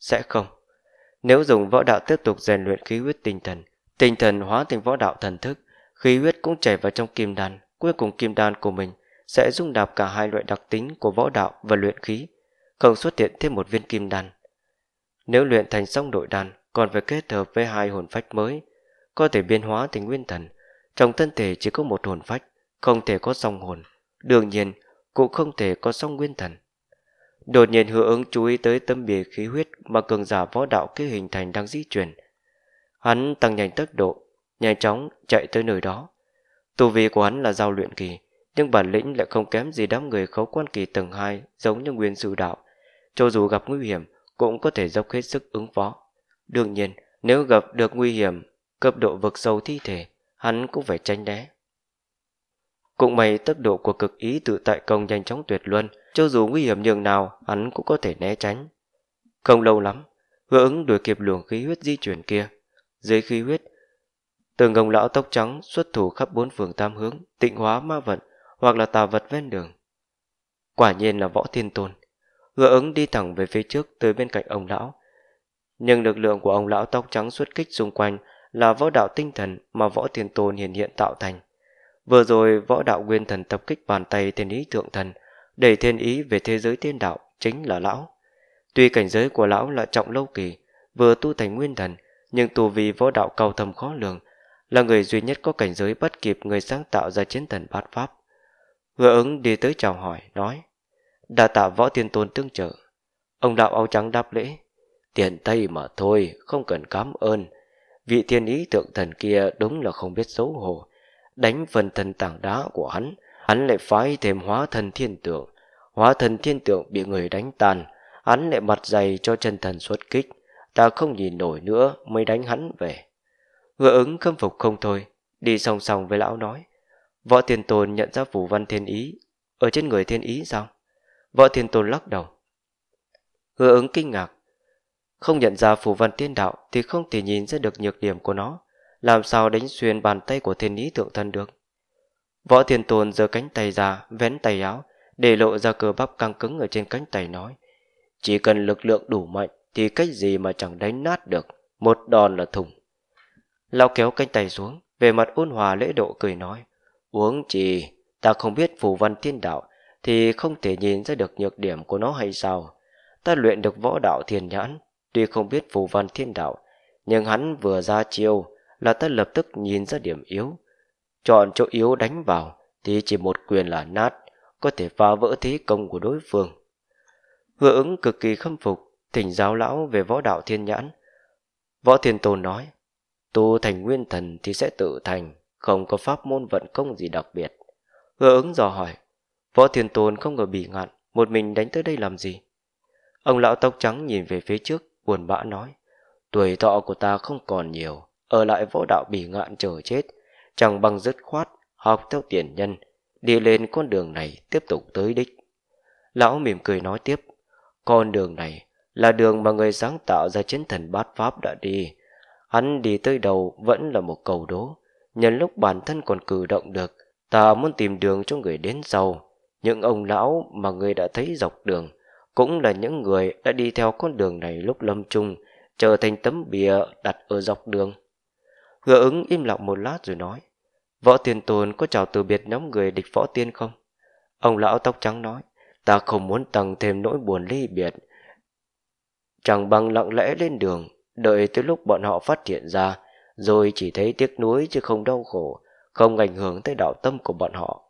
Sẽ không. Nếu dùng võ đạo tiếp tục rèn luyện khí huyết tinh thần, tinh thần hóa thành võ đạo thần thức, khí huyết cũng chảy vào trong kim đan, cuối cùng kim đan của mình sẽ dung đạp cả hai loại đặc tính của võ đạo và luyện khí, không xuất hiện thêm một viên kim đan. Nếu luyện thành xong đội đan, còn phải kết hợp với hai hồn phách mới, có thể biến hóa thành nguyên thần trong thân thể chỉ có một hồn phách không thể có song hồn đương nhiên cũng không thể có song nguyên thần đột nhiên hứa ứng chú ý tới tâm bì khí huyết mà cường giả võ đạo kia hình thành đang di chuyển hắn tăng nhanh tốc độ nhanh chóng chạy tới nơi đó tu vi của hắn là giao luyện kỳ nhưng bản lĩnh lại không kém gì đám người khấu quan kỳ tầng hai giống như nguyên sư đạo cho dù gặp nguy hiểm cũng có thể dốc hết sức ứng phó đương nhiên nếu gặp được nguy hiểm Cấp độ vực sâu thi thể Hắn cũng phải tránh né Cũng may tốc độ của cực ý tự tại công nhanh chóng tuyệt luân Cho dù nguy hiểm nhường nào Hắn cũng có thể né tránh Không lâu lắm gỡ ứng đuổi kịp luồng khí huyết di chuyển kia Dưới khí huyết Từng ông lão tóc trắng xuất thủ khắp bốn phường tam hướng Tịnh hóa ma vận Hoặc là tà vật ven đường Quả nhiên là võ thiên tôn gỡ ứng đi thẳng về phía trước tới bên cạnh ông lão Nhưng lực lượng của ông lão tóc trắng xuất kích xung quanh là võ đạo tinh thần mà võ tiền tôn hiển hiện tạo thành. Vừa rồi võ đạo nguyên thần tập kích bàn tay thiên ý thượng thần, đẩy thiên ý về thế giới tiên đạo chính là lão. Tuy cảnh giới của lão là trọng lâu kỳ, vừa tu thành nguyên thần, nhưng tù vì võ đạo cao thầm khó lường, là người duy nhất có cảnh giới bất kịp người sáng tạo ra chiến thần bát pháp. Hứa ứng đi tới chào hỏi, nói, đã tạ võ tiên tôn tương trợ. Ông đạo áo trắng đáp lễ, tiền tay mà thôi, không cần cảm ơn, vị thiên ý tượng thần kia đúng là không biết xấu hổ. Đánh phần thần tảng đá của hắn, hắn lại phái thêm hóa thần thiên tượng. Hóa thần thiên tượng bị người đánh tàn, hắn lại mặt dày cho chân thần xuất kích. Ta không nhìn nổi nữa mới đánh hắn về. Hứa ứng khâm phục không thôi, đi song song với lão nói. Võ tiền tồn nhận ra phù văn thiên ý, ở trên người thiên ý sao? Võ tiền tồn lắc đầu. Hứa ứng kinh ngạc, không nhận ra phù văn tiên đạo thì không thể nhìn ra được nhược điểm của nó, làm sao đánh xuyên bàn tay của thiên lý thượng thân được. Võ thiên tôn giơ cánh tay ra, vén tay áo, để lộ ra cơ bắp căng cứng ở trên cánh tay nói. Chỉ cần lực lượng đủ mạnh thì cách gì mà chẳng đánh nát được, một đòn là thùng. Lão kéo cánh tay xuống, về mặt ôn hòa lễ độ cười nói. Uống chỉ, ta không biết phù văn tiên đạo thì không thể nhìn ra được nhược điểm của nó hay sao. Ta luyện được võ đạo thiền nhãn Tuy không biết phù văn thiên đạo, nhưng hắn vừa ra chiêu là ta lập tức nhìn ra điểm yếu. Chọn chỗ yếu đánh vào thì chỉ một quyền là nát, có thể phá vỡ thế công của đối phương. Hứa ứng cực kỳ khâm phục, thỉnh giáo lão về võ đạo thiên nhãn. Võ thiên tôn nói, tu thành nguyên thần thì sẽ tự thành, không có pháp môn vận công gì đặc biệt. Hứa ứng dò hỏi, võ thiên tôn không ngờ bị ngạn, một mình đánh tới đây làm gì? Ông lão tóc trắng nhìn về phía trước, buồn bã nói tuổi thọ của ta không còn nhiều ở lại võ đạo bỉ ngạn chờ chết chẳng bằng dứt khoát học theo tiền nhân đi lên con đường này tiếp tục tới đích lão mỉm cười nói tiếp con đường này là đường mà người sáng tạo ra chiến thần bát pháp đã đi hắn đi tới đầu vẫn là một cầu đố nhân lúc bản thân còn cử động được ta muốn tìm đường cho người đến sau những ông lão mà người đã thấy dọc đường cũng là những người đã đi theo con đường này lúc lâm chung, trở thành tấm bìa đặt ở dọc đường. Hứa ứng im lặng một lát rồi nói, võ tiền tồn có chào từ biệt nhóm người địch võ tiên không? Ông lão tóc trắng nói, ta không muốn tăng thêm nỗi buồn ly biệt. Chẳng bằng lặng lẽ lên đường, đợi tới lúc bọn họ phát hiện ra, rồi chỉ thấy tiếc nuối chứ không đau khổ, không ảnh hưởng tới đạo tâm của bọn họ.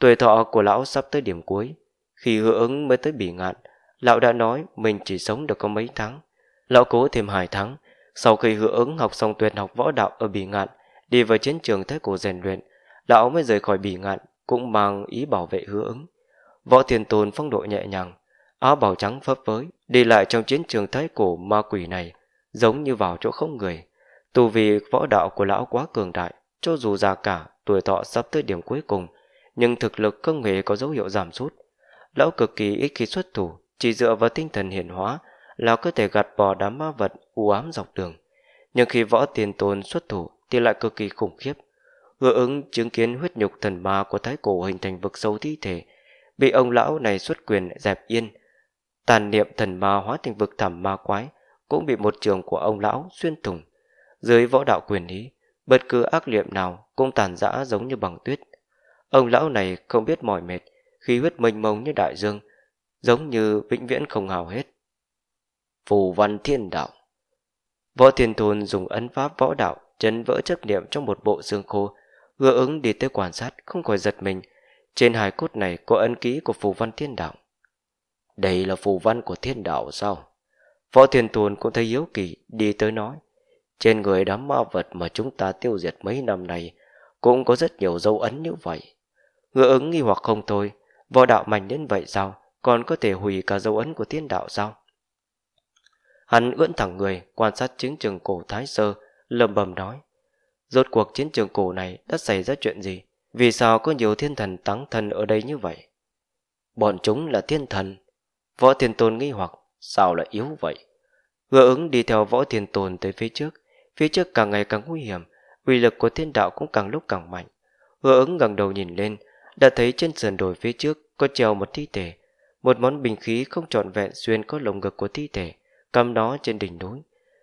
Tuổi thọ của lão sắp tới điểm cuối, khi hứa ứng mới tới bỉ ngạn, lão đã nói mình chỉ sống được có mấy tháng. Lão cố thêm hai tháng, sau khi hứa ứng học xong tuyệt học võ đạo ở bỉ ngạn, đi vào chiến trường thái cổ rèn luyện, lão mới rời khỏi bỉ ngạn, cũng mang ý bảo vệ hứa ứng. Võ thiền tồn phong độ nhẹ nhàng, áo bào trắng phấp phới, đi lại trong chiến trường thái cổ ma quỷ này, giống như vào chỗ không người. Tù vì võ đạo của lão quá cường đại, cho dù già cả, tuổi thọ sắp tới điểm cuối cùng, nhưng thực lực không hề có dấu hiệu giảm sút lão cực kỳ ít khi xuất thủ, chỉ dựa vào tinh thần hiển hóa lão có thể gạt bỏ đám ma vật u ám dọc đường. Nhưng khi võ tiền tôn xuất thủ thì lại cực kỳ khủng khiếp. Hứa ứng chứng kiến huyết nhục thần ma của thái cổ hình thành vực sâu thi thể, bị ông lão này xuất quyền dẹp yên. Tàn niệm thần ma hóa thành vực thẳm ma quái cũng bị một trường của ông lão xuyên thủng. Dưới võ đạo quyền ý, bất cứ ác liệm nào cũng tàn rã giống như bằng tuyết. Ông lão này không biết mỏi mệt, khí huyết mênh mông như đại dương, giống như vĩnh viễn không hào hết. Phù văn thiên đạo Võ Thiên Thôn dùng ấn pháp võ đạo chấn vỡ chấp niệm trong một bộ xương khô, hứa ứng đi tới quan sát không khỏi giật mình, trên hài cốt này có ấn ký của phù văn thiên đạo. Đây là phù văn của thiên đạo sao? Võ Thiên Thôn cũng thấy hiếu kỳ, đi tới nói. Trên người đám ma vật mà chúng ta tiêu diệt mấy năm nay cũng có rất nhiều dấu ấn như vậy. Hứa ứng nghi hoặc không thôi, võ đạo mạnh đến vậy sao, còn có thể hủy cả dấu ấn của tiên đạo sao? Hắn ưỡn thẳng người, quan sát chiến trường cổ Thái Sơ, lầm bầm nói. Rốt cuộc chiến trường cổ này đã xảy ra chuyện gì? Vì sao có nhiều thiên thần tăng thần ở đây như vậy? Bọn chúng là thiên thần. Võ thiên tôn nghi hoặc, sao lại yếu vậy? Hứa ứng đi theo võ thiên tôn tới phía trước. Phía trước càng ngày càng nguy hiểm, uy lực của thiên đạo cũng càng lúc càng mạnh. Hứa ứng gần đầu nhìn lên, đã thấy trên sườn đồi phía trước có treo một thi thể, một món bình khí không trọn vẹn xuyên có lồng ngực của thi thể, cầm nó trên đỉnh núi.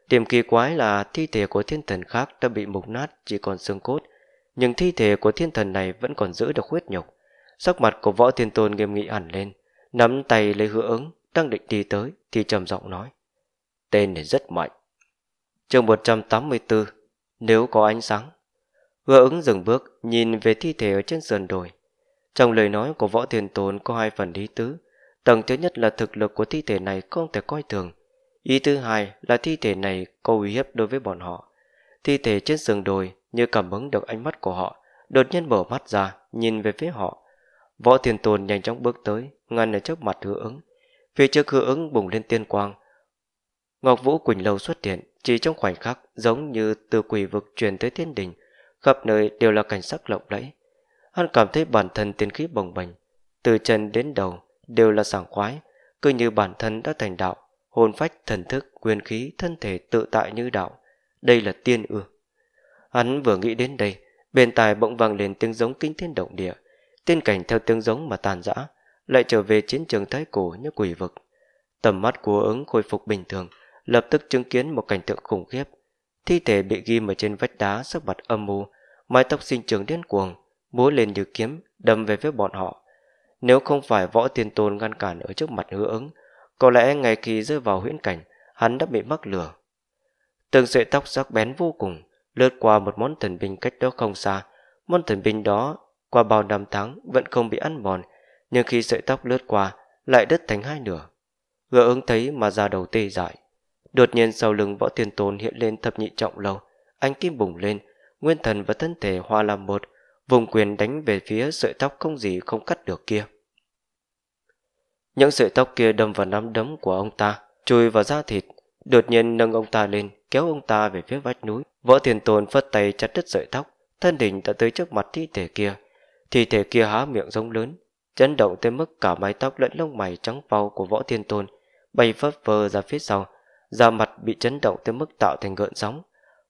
Điểm kỳ quái là thi thể của thiên thần khác đã bị mục nát chỉ còn xương cốt, nhưng thi thể của thiên thần này vẫn còn giữ được huyết nhục. Sắc mặt của võ thiên tôn nghiêm nghị ẩn lên, nắm tay lấy hứa ứng, đang định đi tới thì trầm giọng nói. Tên này rất mạnh. chương 184, nếu có ánh sáng. Hứa ứng dừng bước, nhìn về thi thể ở trên sườn đồi, trong lời nói của Võ Thiên Tốn có hai phần lý tứ. Tầng thứ nhất là thực lực của thi thể này không thể coi thường. Ý thứ hai là thi thể này có uy hiếp đối với bọn họ. Thi thể trên sườn đồi như cảm ứng được ánh mắt của họ, đột nhiên mở mắt ra, nhìn về phía họ. Võ Thiên Tồn nhanh chóng bước tới, ngăn ở trước mặt hứa ứng. Phía trước hứa ứng bùng lên tiên quang. Ngọc Vũ Quỳnh Lâu xuất hiện, chỉ trong khoảnh khắc giống như từ quỷ vực truyền tới thiên đình, khắp nơi đều là cảnh sắc lộng lẫy. Hắn cảm thấy bản thân tiên khí bồng bềnh, từ chân đến đầu đều là sảng khoái, cứ như bản thân đã thành đạo, hồn phách, thần thức, quyền khí, thân thể tự tại như đạo. Đây là tiên ư. Hắn vừa nghĩ đến đây, bên tài bỗng vang lên tiếng giống kinh thiên động địa, tiên cảnh theo tiếng giống mà tàn rã, lại trở về chiến trường thái cổ như quỷ vực. Tầm mắt của ứng khôi phục bình thường, lập tức chứng kiến một cảnh tượng khủng khiếp. Thi thể bị ghim ở trên vách đá sắc mặt âm mưu, mái tóc sinh trưởng điên cuồng, múa lên như kiếm, đâm về phía bọn họ. Nếu không phải võ tiên tôn ngăn cản ở trước mặt hứa ứng, có lẽ ngày khi rơi vào huyễn cảnh, hắn đã bị mắc lừa. Từng sợi tóc sắc bén vô cùng, lướt qua một món thần binh cách đó không xa. Món thần binh đó, qua bao năm tháng vẫn không bị ăn mòn, nhưng khi sợi tóc lướt qua, lại đứt thành hai nửa. hứa ứng thấy mà ra đầu tê dại. Đột nhiên sau lưng võ tiên tôn hiện lên thập nhị trọng lâu, anh kim bùng lên, nguyên thần và thân thể hòa làm một, vùng quyền đánh về phía sợi tóc không gì không cắt được kia. Những sợi tóc kia đâm vào nắm đấm của ông ta, chui vào da thịt, đột nhiên nâng ông ta lên, kéo ông ta về phía vách núi. Võ Thiền tôn phất tay chặt đứt sợi tóc, thân đỉnh đã tới trước mặt thi thể kia. Thi thể kia há miệng rống lớn, chấn động tới mức cả mái tóc lẫn lông mày trắng phau của Võ Thiên Tôn bay phấp phơ ra phía sau, da mặt bị chấn động tới mức tạo thành gợn sóng.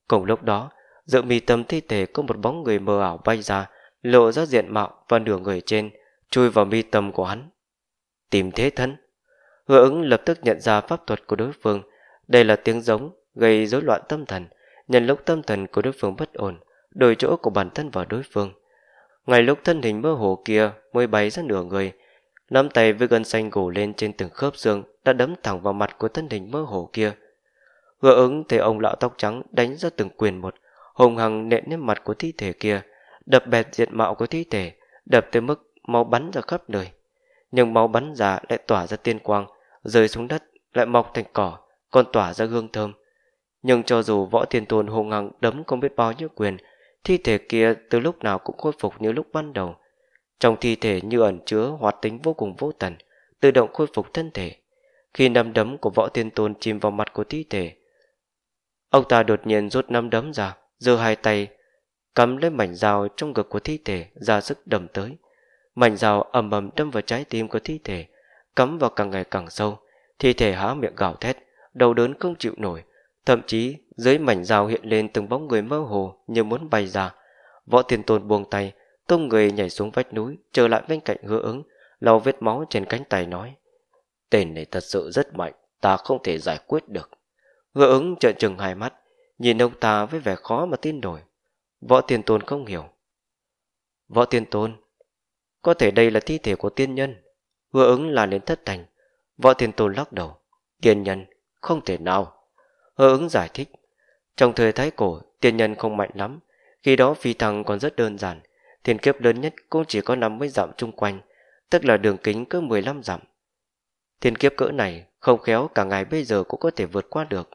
Cùng lúc đó, Giữa mi tâm thi thể có một bóng người mờ ảo bay ra, lộ ra diện mạo và nửa người trên, chui vào mi tâm của hắn. Tìm thế thân. Hứa ứng lập tức nhận ra pháp thuật của đối phương. Đây là tiếng giống, gây rối loạn tâm thần. Nhân lúc tâm thần của đối phương bất ổn, đổi chỗ của bản thân vào đối phương. Ngay lúc thân hình mơ hồ kia mới bay ra nửa người, nắm tay với gân xanh gù lên trên từng khớp xương đã đấm thẳng vào mặt của thân hình mơ hồ kia. Hứa ứng thấy ông lão tóc trắng đánh ra từng quyền một, hùng hằng nện lên mặt của thi thể kia, đập bẹt diệt mạo của thi thể, đập tới mức máu bắn ra khắp nơi. Nhưng máu bắn ra lại tỏa ra tiên quang, rơi xuống đất lại mọc thành cỏ, còn tỏa ra hương thơm. Nhưng cho dù võ tiên tôn hùng hằng đấm không biết bao nhiêu quyền, thi thể kia từ lúc nào cũng khôi phục như lúc ban đầu. Trong thi thể như ẩn chứa hoạt tính vô cùng vô tận, tự động khôi phục thân thể. Khi nắm đấm của võ tiên tôn chìm vào mặt của thi thể, ông ta đột nhiên rút nắm đấm ra, giơ hai tay cắm lấy mảnh dao trong ngực của thi thể ra sức đầm tới mảnh dao ầm ầm đâm vào trái tim của thi thể cắm vào càng ngày càng sâu thi thể há miệng gào thét đầu đớn không chịu nổi thậm chí dưới mảnh dao hiện lên từng bóng người mơ hồ như muốn bay ra võ tiền tôn buông tay tung người nhảy xuống vách núi trở lại bên cạnh hứa ứng lau vết máu trên cánh tay nói tên này thật sự rất mạnh ta không thể giải quyết được hứa ứng trợn trừng hai mắt nhìn ông ta với vẻ khó mà tin nổi. Võ Tiên Tôn không hiểu. Võ Tiên Tôn, có thể đây là thi thể của tiên nhân. Hứa ứng là đến thất thành. Võ Tiên Tôn lắc đầu. Tiên nhân, không thể nào. Hứa ứng giải thích. Trong thời thái cổ, tiên nhân không mạnh lắm. Khi đó phi thăng còn rất đơn giản. Thiên kiếp lớn nhất cũng chỉ có 50 dặm chung quanh, tức là đường kính cỡ 15 dặm. Thiên kiếp cỡ này, không khéo cả ngày bây giờ cũng có thể vượt qua được.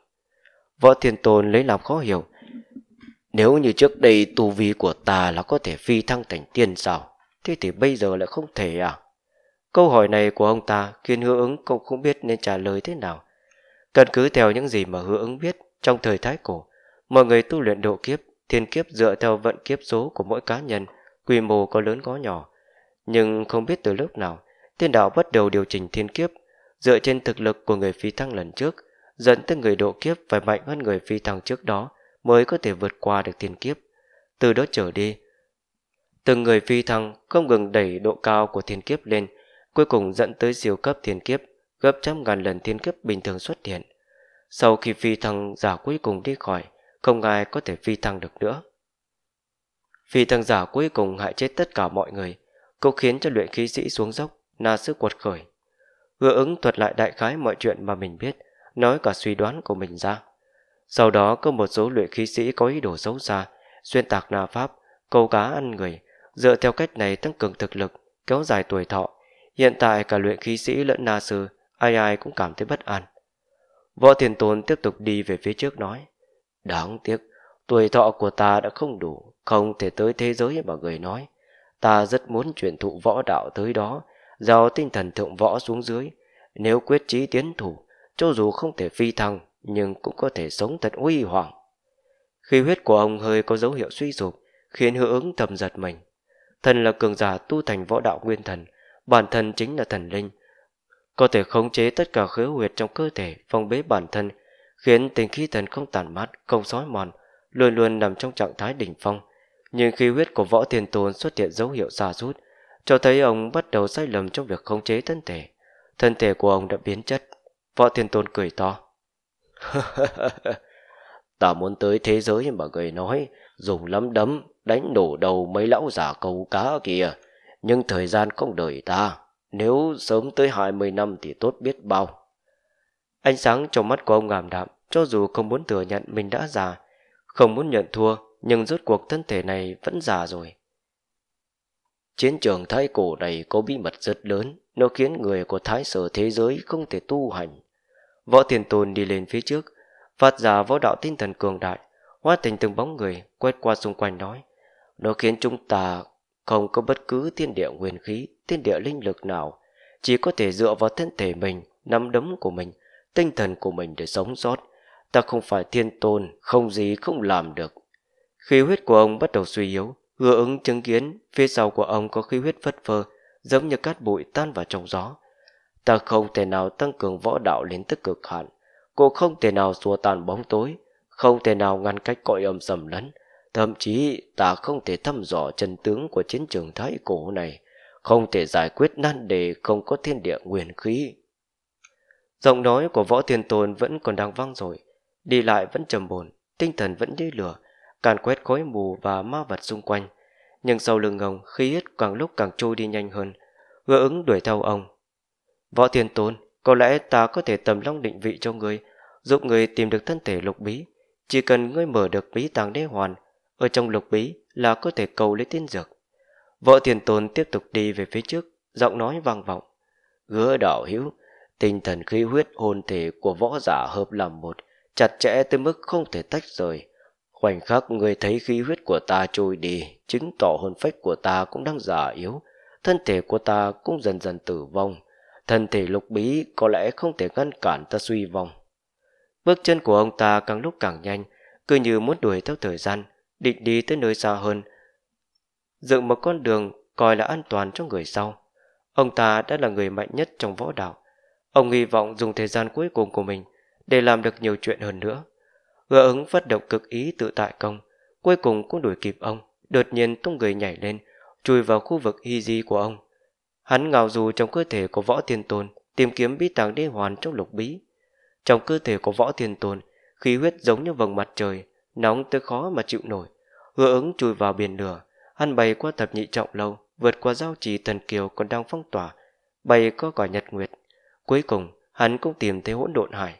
Võ Thiên Tôn lấy làm khó hiểu Nếu như trước đây tu vi của ta là có thể phi thăng thành tiên sao Thế thì bây giờ lại không thể à Câu hỏi này của ông ta khiến hứa ứng cũng không biết nên trả lời thế nào Cần cứ theo những gì mà hứa ứng biết Trong thời thái cổ Mọi người tu luyện độ kiếp Thiên kiếp dựa theo vận kiếp số của mỗi cá nhân Quy mô có lớn có nhỏ Nhưng không biết từ lúc nào tiên đạo bắt đầu điều chỉnh thiên kiếp Dựa trên thực lực của người phi thăng lần trước dẫn tới người độ kiếp phải mạnh hơn người phi thăng trước đó mới có thể vượt qua được thiên kiếp. Từ đó trở đi, từng người phi thăng không ngừng đẩy độ cao của thiên kiếp lên, cuối cùng dẫn tới siêu cấp thiên kiếp, gấp trăm ngàn lần thiên kiếp bình thường xuất hiện. Sau khi phi thăng giả cuối cùng đi khỏi, không ai có thể phi thăng được nữa. Phi thăng giả cuối cùng hại chết tất cả mọi người, cũng khiến cho luyện khí sĩ xuống dốc, na sức quật khởi. Hứa ứng thuật lại đại khái mọi chuyện mà mình biết – nói cả suy đoán của mình ra. Sau đó có một số luyện khí sĩ có ý đồ xấu xa, xuyên tạc na pháp, câu cá ăn người, dựa theo cách này tăng cường thực lực, kéo dài tuổi thọ. Hiện tại cả luyện khí sĩ lẫn na sư, ai ai cũng cảm thấy bất an. Võ Thiền Tôn tiếp tục đi về phía trước nói, Đáng tiếc, tuổi thọ của ta đã không đủ, không thể tới thế giới mà người nói. Ta rất muốn chuyển thụ võ đạo tới đó, giao tinh thần thượng võ xuống dưới. Nếu quyết chí tiến thủ, cho dù không thể phi thăng Nhưng cũng có thể sống thật uy hoàng Khí huyết của ông hơi có dấu hiệu suy sụp Khiến hữu ứng thầm giật mình Thần là cường giả tu thành võ đạo nguyên thần Bản thân chính là thần linh Có thể khống chế tất cả khứa huyệt trong cơ thể Phong bế bản thân Khiến tình khí thần không tàn mát Không sói mòn Luôn luôn nằm trong trạng thái đỉnh phong nhưng khi huyết của võ thiên tôn xuất hiện dấu hiệu xa rút, cho thấy ông bắt đầu sai lầm trong việc khống chế thân thể. Thân thể của ông đã biến chất, Võ Thiên Tôn cười to. [LAUGHS] ta muốn tới thế giới mà người nói, dùng lắm đấm, đánh đổ đầu mấy lão giả câu cá kìa. Nhưng thời gian không đợi ta, nếu sớm tới 20 năm thì tốt biết bao. Ánh sáng trong mắt của ông ngảm đạm, cho dù không muốn thừa nhận mình đã già, không muốn nhận thua, nhưng rốt cuộc thân thể này vẫn già rồi. Chiến trường thái cổ này có bí mật rất lớn, nó khiến người của thái sở thế giới không thể tu hành. Võ tiền tôn đi lên phía trước, phát ra võ đạo tinh thần cường đại, hóa thành từng bóng người, quét qua xung quanh nói. Nó khiến chúng ta không có bất cứ thiên địa nguyên khí, thiên địa linh lực nào, chỉ có thể dựa vào thân thể mình, nắm đấm của mình, tinh thần của mình để sống sót. Ta không phải thiên tôn, không gì không làm được. Khí huyết của ông bắt đầu suy yếu, hứa ứng chứng kiến phía sau của ông có khí huyết phất phơ, giống như cát bụi tan vào trong gió. Ta không thể nào tăng cường võ đạo đến tức cực hạn, cô không thể nào xua tan bóng tối, không thể nào ngăn cách cõi âm sầm lấn. Thậm chí ta không thể thăm dò chân tướng của chiến trường thái cổ này, không thể giải quyết nan đề không có thiên địa nguyên khí. Giọng nói của võ thiên tôn vẫn còn đang vang rồi, đi lại vẫn trầm bồn, tinh thần vẫn như lửa, càn quét khói mù và ma vật xung quanh, nhưng sau lưng ông khí huyết càng lúc càng trôi đi nhanh hơn. Hứa ứng đuổi theo ông. Võ Thiên Tôn, có lẽ ta có thể tầm long định vị cho người, giúp người tìm được thân thể lục bí. Chỉ cần ngươi mở được bí tàng đế hoàn, ở trong lục bí là có thể cầu lấy tiên dược. Võ Thiên Tôn tiếp tục đi về phía trước, giọng nói vang vọng. Hứa đạo hữu, tinh thần khí huyết hồn thể của võ giả hợp làm một, chặt chẽ tới mức không thể tách rời. Khoảnh khắc người thấy khí huyết của ta trôi đi, chứng tỏ hồn phách của ta cũng đang già yếu, thân thể của ta cũng dần dần tử vong. Thân thể lục bí có lẽ không thể ngăn cản ta suy vong. Bước chân của ông ta càng lúc càng nhanh, cứ như muốn đuổi theo thời gian, định đi tới nơi xa hơn. Dựng một con đường coi là an toàn cho người sau. Ông ta đã là người mạnh nhất trong võ đạo. Ông hy vọng dùng thời gian cuối cùng của mình để làm được nhiều chuyện hơn nữa. Gã ứng phát động cực ý tự tại công, cuối cùng cũng đuổi kịp ông, đột nhiên tung người nhảy lên, chui vào khu vực y di của ông. Hắn ngào dù trong cơ thể của võ thiên tôn, tìm kiếm bí tàng đế hoàn trong lục bí. Trong cơ thể của võ thiên tôn, khí huyết giống như vầng mặt trời, nóng tới khó mà chịu nổi. Hứa ứng chui vào biển lửa, hắn bay qua thập nhị trọng lâu, vượt qua giao trì thần kiều còn đang phong tỏa, bay qua cỏ nhật nguyệt. Cuối cùng, hắn cũng tìm thấy hỗn độn hải.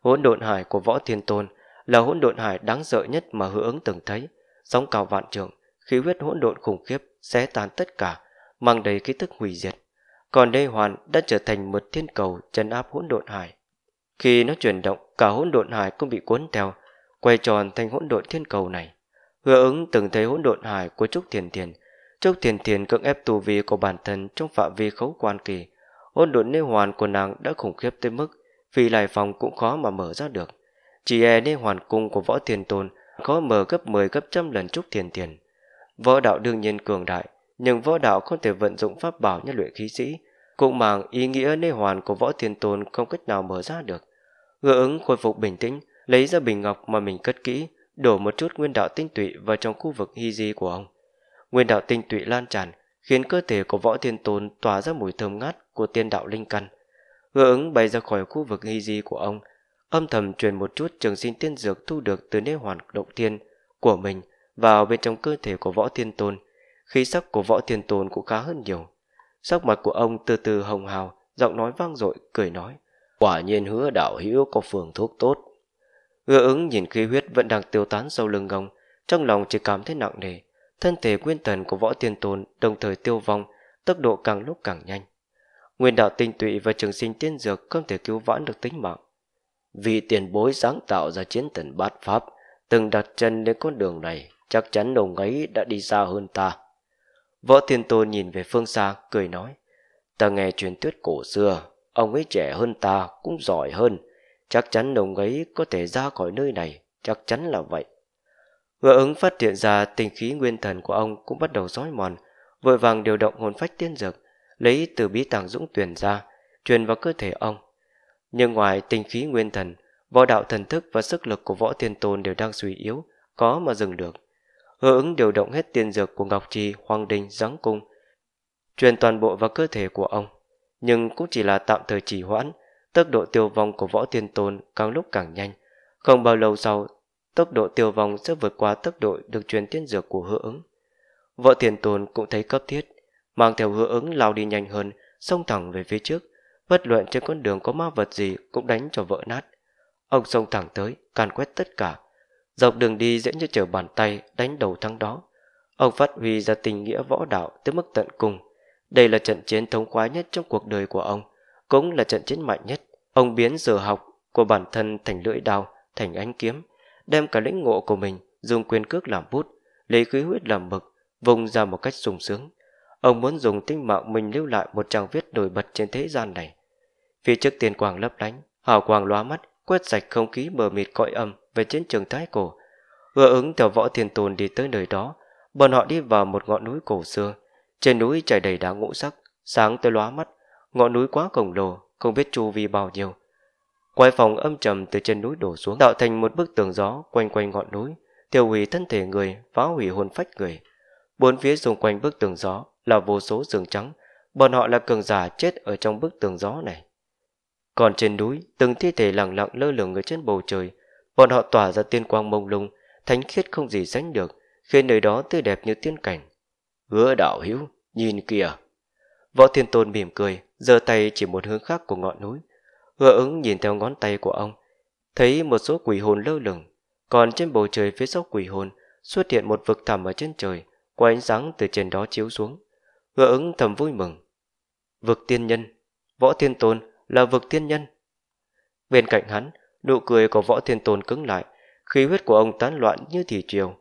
Hỗn độn hải của võ thiên tôn là hỗn độn hải đáng sợ nhất mà hứa ứng từng thấy sóng cao vạn trường khí huyết hỗn độn khủng khiếp xé tan tất cả mang đầy ký tức hủy diệt còn đây hoàn đã trở thành một thiên cầu chấn áp hỗn độn hải khi nó chuyển động cả hỗn độn hải cũng bị cuốn theo quay tròn thành hỗn độn thiên cầu này hứa ứng từng thấy hỗn độn hải của trúc thiền thiền trúc thiền thiền cưỡng ép tu vi của bản thân trong phạm vi khấu quan kỳ hỗn độn nê hoàn của nàng đã khủng khiếp tới mức vì lại phòng cũng khó mà mở ra được chỉ e đi hoàn cung của võ thiên tôn khó mở gấp 10 gấp trăm lần trúc thiền tiền. Võ đạo đương nhiên cường đại, nhưng võ đạo không thể vận dụng pháp bảo như luyện khí sĩ, cũng mang ý nghĩa nê hoàn của võ thiên tôn không cách nào mở ra được. Ngựa ứng khôi phục bình tĩnh, lấy ra bình ngọc mà mình cất kỹ, đổ một chút nguyên đạo tinh tụy vào trong khu vực hy di của ông. Nguyên đạo tinh tụy lan tràn, khiến cơ thể của võ thiên tôn tỏa ra mùi thơm ngát của tiên đạo linh căn. Ngựa ứng bay ra khỏi khu vực hy di của ông, âm thầm truyền một chút trường sinh tiên dược thu được từ nơi hoàn động tiên của mình vào bên trong cơ thể của võ thiên tôn. Khí sắc của võ thiên tôn cũng khá hơn nhiều. Sắc mặt của ông từ từ hồng hào, giọng nói vang dội, cười nói. Quả nhiên hứa đạo hữu có phường thuốc tốt. ngựa ứng nhìn khí huyết vẫn đang tiêu tán sau lưng ông, trong lòng chỉ cảm thấy nặng nề. Thân thể nguyên thần của võ thiên tôn đồng thời tiêu vong, tốc độ càng lúc càng nhanh. Nguyên đạo tinh tụy và trường sinh tiên dược không thể cứu vãn được tính mạng vị tiền bối sáng tạo ra chiến thần bát pháp, từng đặt chân đến con đường này, chắc chắn ông ấy đã đi xa hơn ta. Võ Thiên Tôn nhìn về phương xa, cười nói, ta nghe truyền thuyết cổ xưa, ông ấy trẻ hơn ta, cũng giỏi hơn, chắc chắn ông ấy có thể ra khỏi nơi này, chắc chắn là vậy. Ngựa ứng phát hiện ra tình khí nguyên thần của ông cũng bắt đầu rối mòn, vội vàng điều động hồn phách tiên dược, lấy từ bí tàng dũng tuyển ra, truyền vào cơ thể ông. Nhưng ngoài tinh khí nguyên thần, võ đạo thần thức và sức lực của võ tiên tôn đều đang suy yếu, có mà dừng được. Hứa ứng điều động hết tiên dược của Ngọc Trì, Hoàng Đình, Giáng Cung, truyền toàn bộ vào cơ thể của ông. Nhưng cũng chỉ là tạm thời trì hoãn, tốc độ tiêu vong của võ tiên tôn càng lúc càng nhanh. Không bao lâu sau, tốc độ tiêu vong sẽ vượt qua tốc độ được truyền tiên dược của hứa ứng. Võ tiên tôn cũng thấy cấp thiết, mang theo hứa ứng lao đi nhanh hơn, xông thẳng về phía trước, bất luận trên con đường có ma vật gì cũng đánh cho vỡ nát. Ông xông thẳng tới, càn quét tất cả. Dọc đường đi dễ như trở bàn tay, đánh đầu thắng đó. Ông phát huy ra tình nghĩa võ đạo tới mức tận cùng. Đây là trận chiến thống khoái nhất trong cuộc đời của ông, cũng là trận chiến mạnh nhất. Ông biến giờ học của bản thân thành lưỡi đao, thành ánh kiếm, đem cả lĩnh ngộ của mình dùng quyền cước làm bút, lấy khí huyết làm mực, vùng ra một cách sùng sướng. Ông muốn dùng tinh mạng mình lưu lại một trang viết nổi bật trên thế gian này. Phía trước tiền quang lấp lánh, hào quang lóa mắt, quét sạch không khí mờ mịt cõi âm về chiến trường thái cổ. Hứa ứng theo võ thiên tôn đi tới nơi đó, bọn họ đi vào một ngọn núi cổ xưa. Trên núi trải đầy đá ngũ sắc, sáng tới lóa mắt, ngọn núi quá khổng lồ, không biết chu vi bao nhiêu. Quái phòng âm trầm từ trên núi đổ xuống, tạo thành một bức tường gió quanh quanh ngọn núi, tiêu hủy thân thể người, phá hủy hồn phách người. Bốn phía xung quanh bức tường gió là vô số giường trắng, bọn họ là cường giả chết ở trong bức tường gió này. Còn trên núi, từng thi thể lặng lặng lơ lửng ở trên bầu trời, bọn họ tỏa ra tiên quang mông lung, thánh khiết không gì sánh được, khiến nơi đó tươi đẹp như tiên cảnh. Hứa đạo hữu, nhìn kìa. Võ Thiên Tôn mỉm cười, giơ tay chỉ một hướng khác của ngọn núi. Hứa ứng nhìn theo ngón tay của ông, thấy một số quỷ hồn lơ lửng, còn trên bầu trời phía sau quỷ hồn xuất hiện một vực thẳm ở trên trời, có ánh sáng từ trên đó chiếu xuống. Hứa ứng thầm vui mừng. Vực tiên nhân, võ thiên tôn là vực tiên nhân. Bên cạnh hắn, nụ cười của võ thiên tôn cứng lại, khí huyết của ông tán loạn như thủy triều.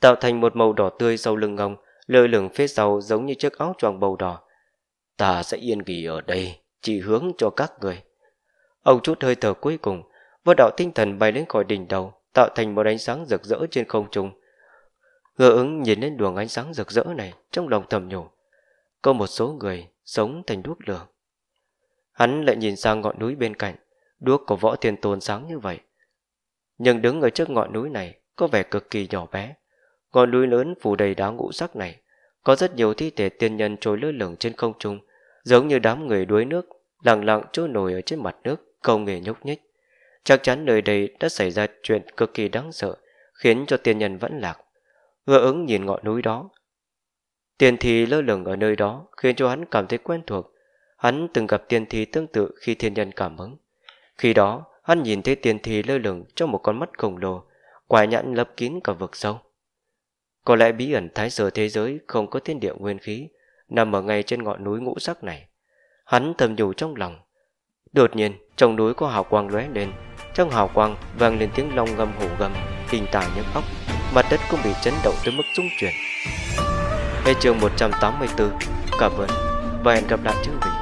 Tạo thành một màu đỏ tươi sau lưng ông, lơ lửng phía sau giống như chiếc áo choàng màu đỏ. Ta sẽ yên nghỉ ở đây, chỉ hướng cho các người. Ông chút hơi thở cuối cùng, võ đạo tinh thần bay lên khỏi đỉnh đầu, tạo thành một ánh sáng rực rỡ trên không trung Hứa ứng nhìn lên đường ánh sáng rực rỡ này trong lòng thầm nhủ. Có một số người sống thành đuốc lửa. Hắn lại nhìn sang ngọn núi bên cạnh, đuốc của võ thiên tôn sáng như vậy. Nhưng đứng ở trước ngọn núi này có vẻ cực kỳ nhỏ bé. Ngọn núi lớn phủ đầy đá ngũ sắc này, có rất nhiều thi thể tiên nhân trôi lơ lửng trên không trung, giống như đám người đuối nước, lặng lặng trôi nổi ở trên mặt nước, không hề nhúc nhích. Chắc chắn nơi đây đã xảy ra chuyện cực kỳ đáng sợ, khiến cho tiên nhân vẫn lạc. Ngơ ứng nhìn ngọn núi đó. Tiên thi lơ lửng ở nơi đó khiến cho hắn cảm thấy quen thuộc. Hắn từng gặp tiên thi tương tự khi thiên nhân cảm ứng. Khi đó, hắn nhìn thấy tiên thi lơ lửng trong một con mắt khổng lồ, quả nhãn lấp kín cả vực sâu. Có lẽ bí ẩn thái sở thế giới không có thiên địa nguyên khí, nằm ở ngay trên ngọn núi ngũ sắc này. Hắn thầm nhủ trong lòng. Đột nhiên, trong núi có hào quang lóe lên, trong hào quang vang lên tiếng long gầm hổ gầm, hình tả những ốc mặt đất cũng bị chấn động tới mức rung chuyển. Hết trường 184, cảm ơn và hẹn gặp lại chương trình.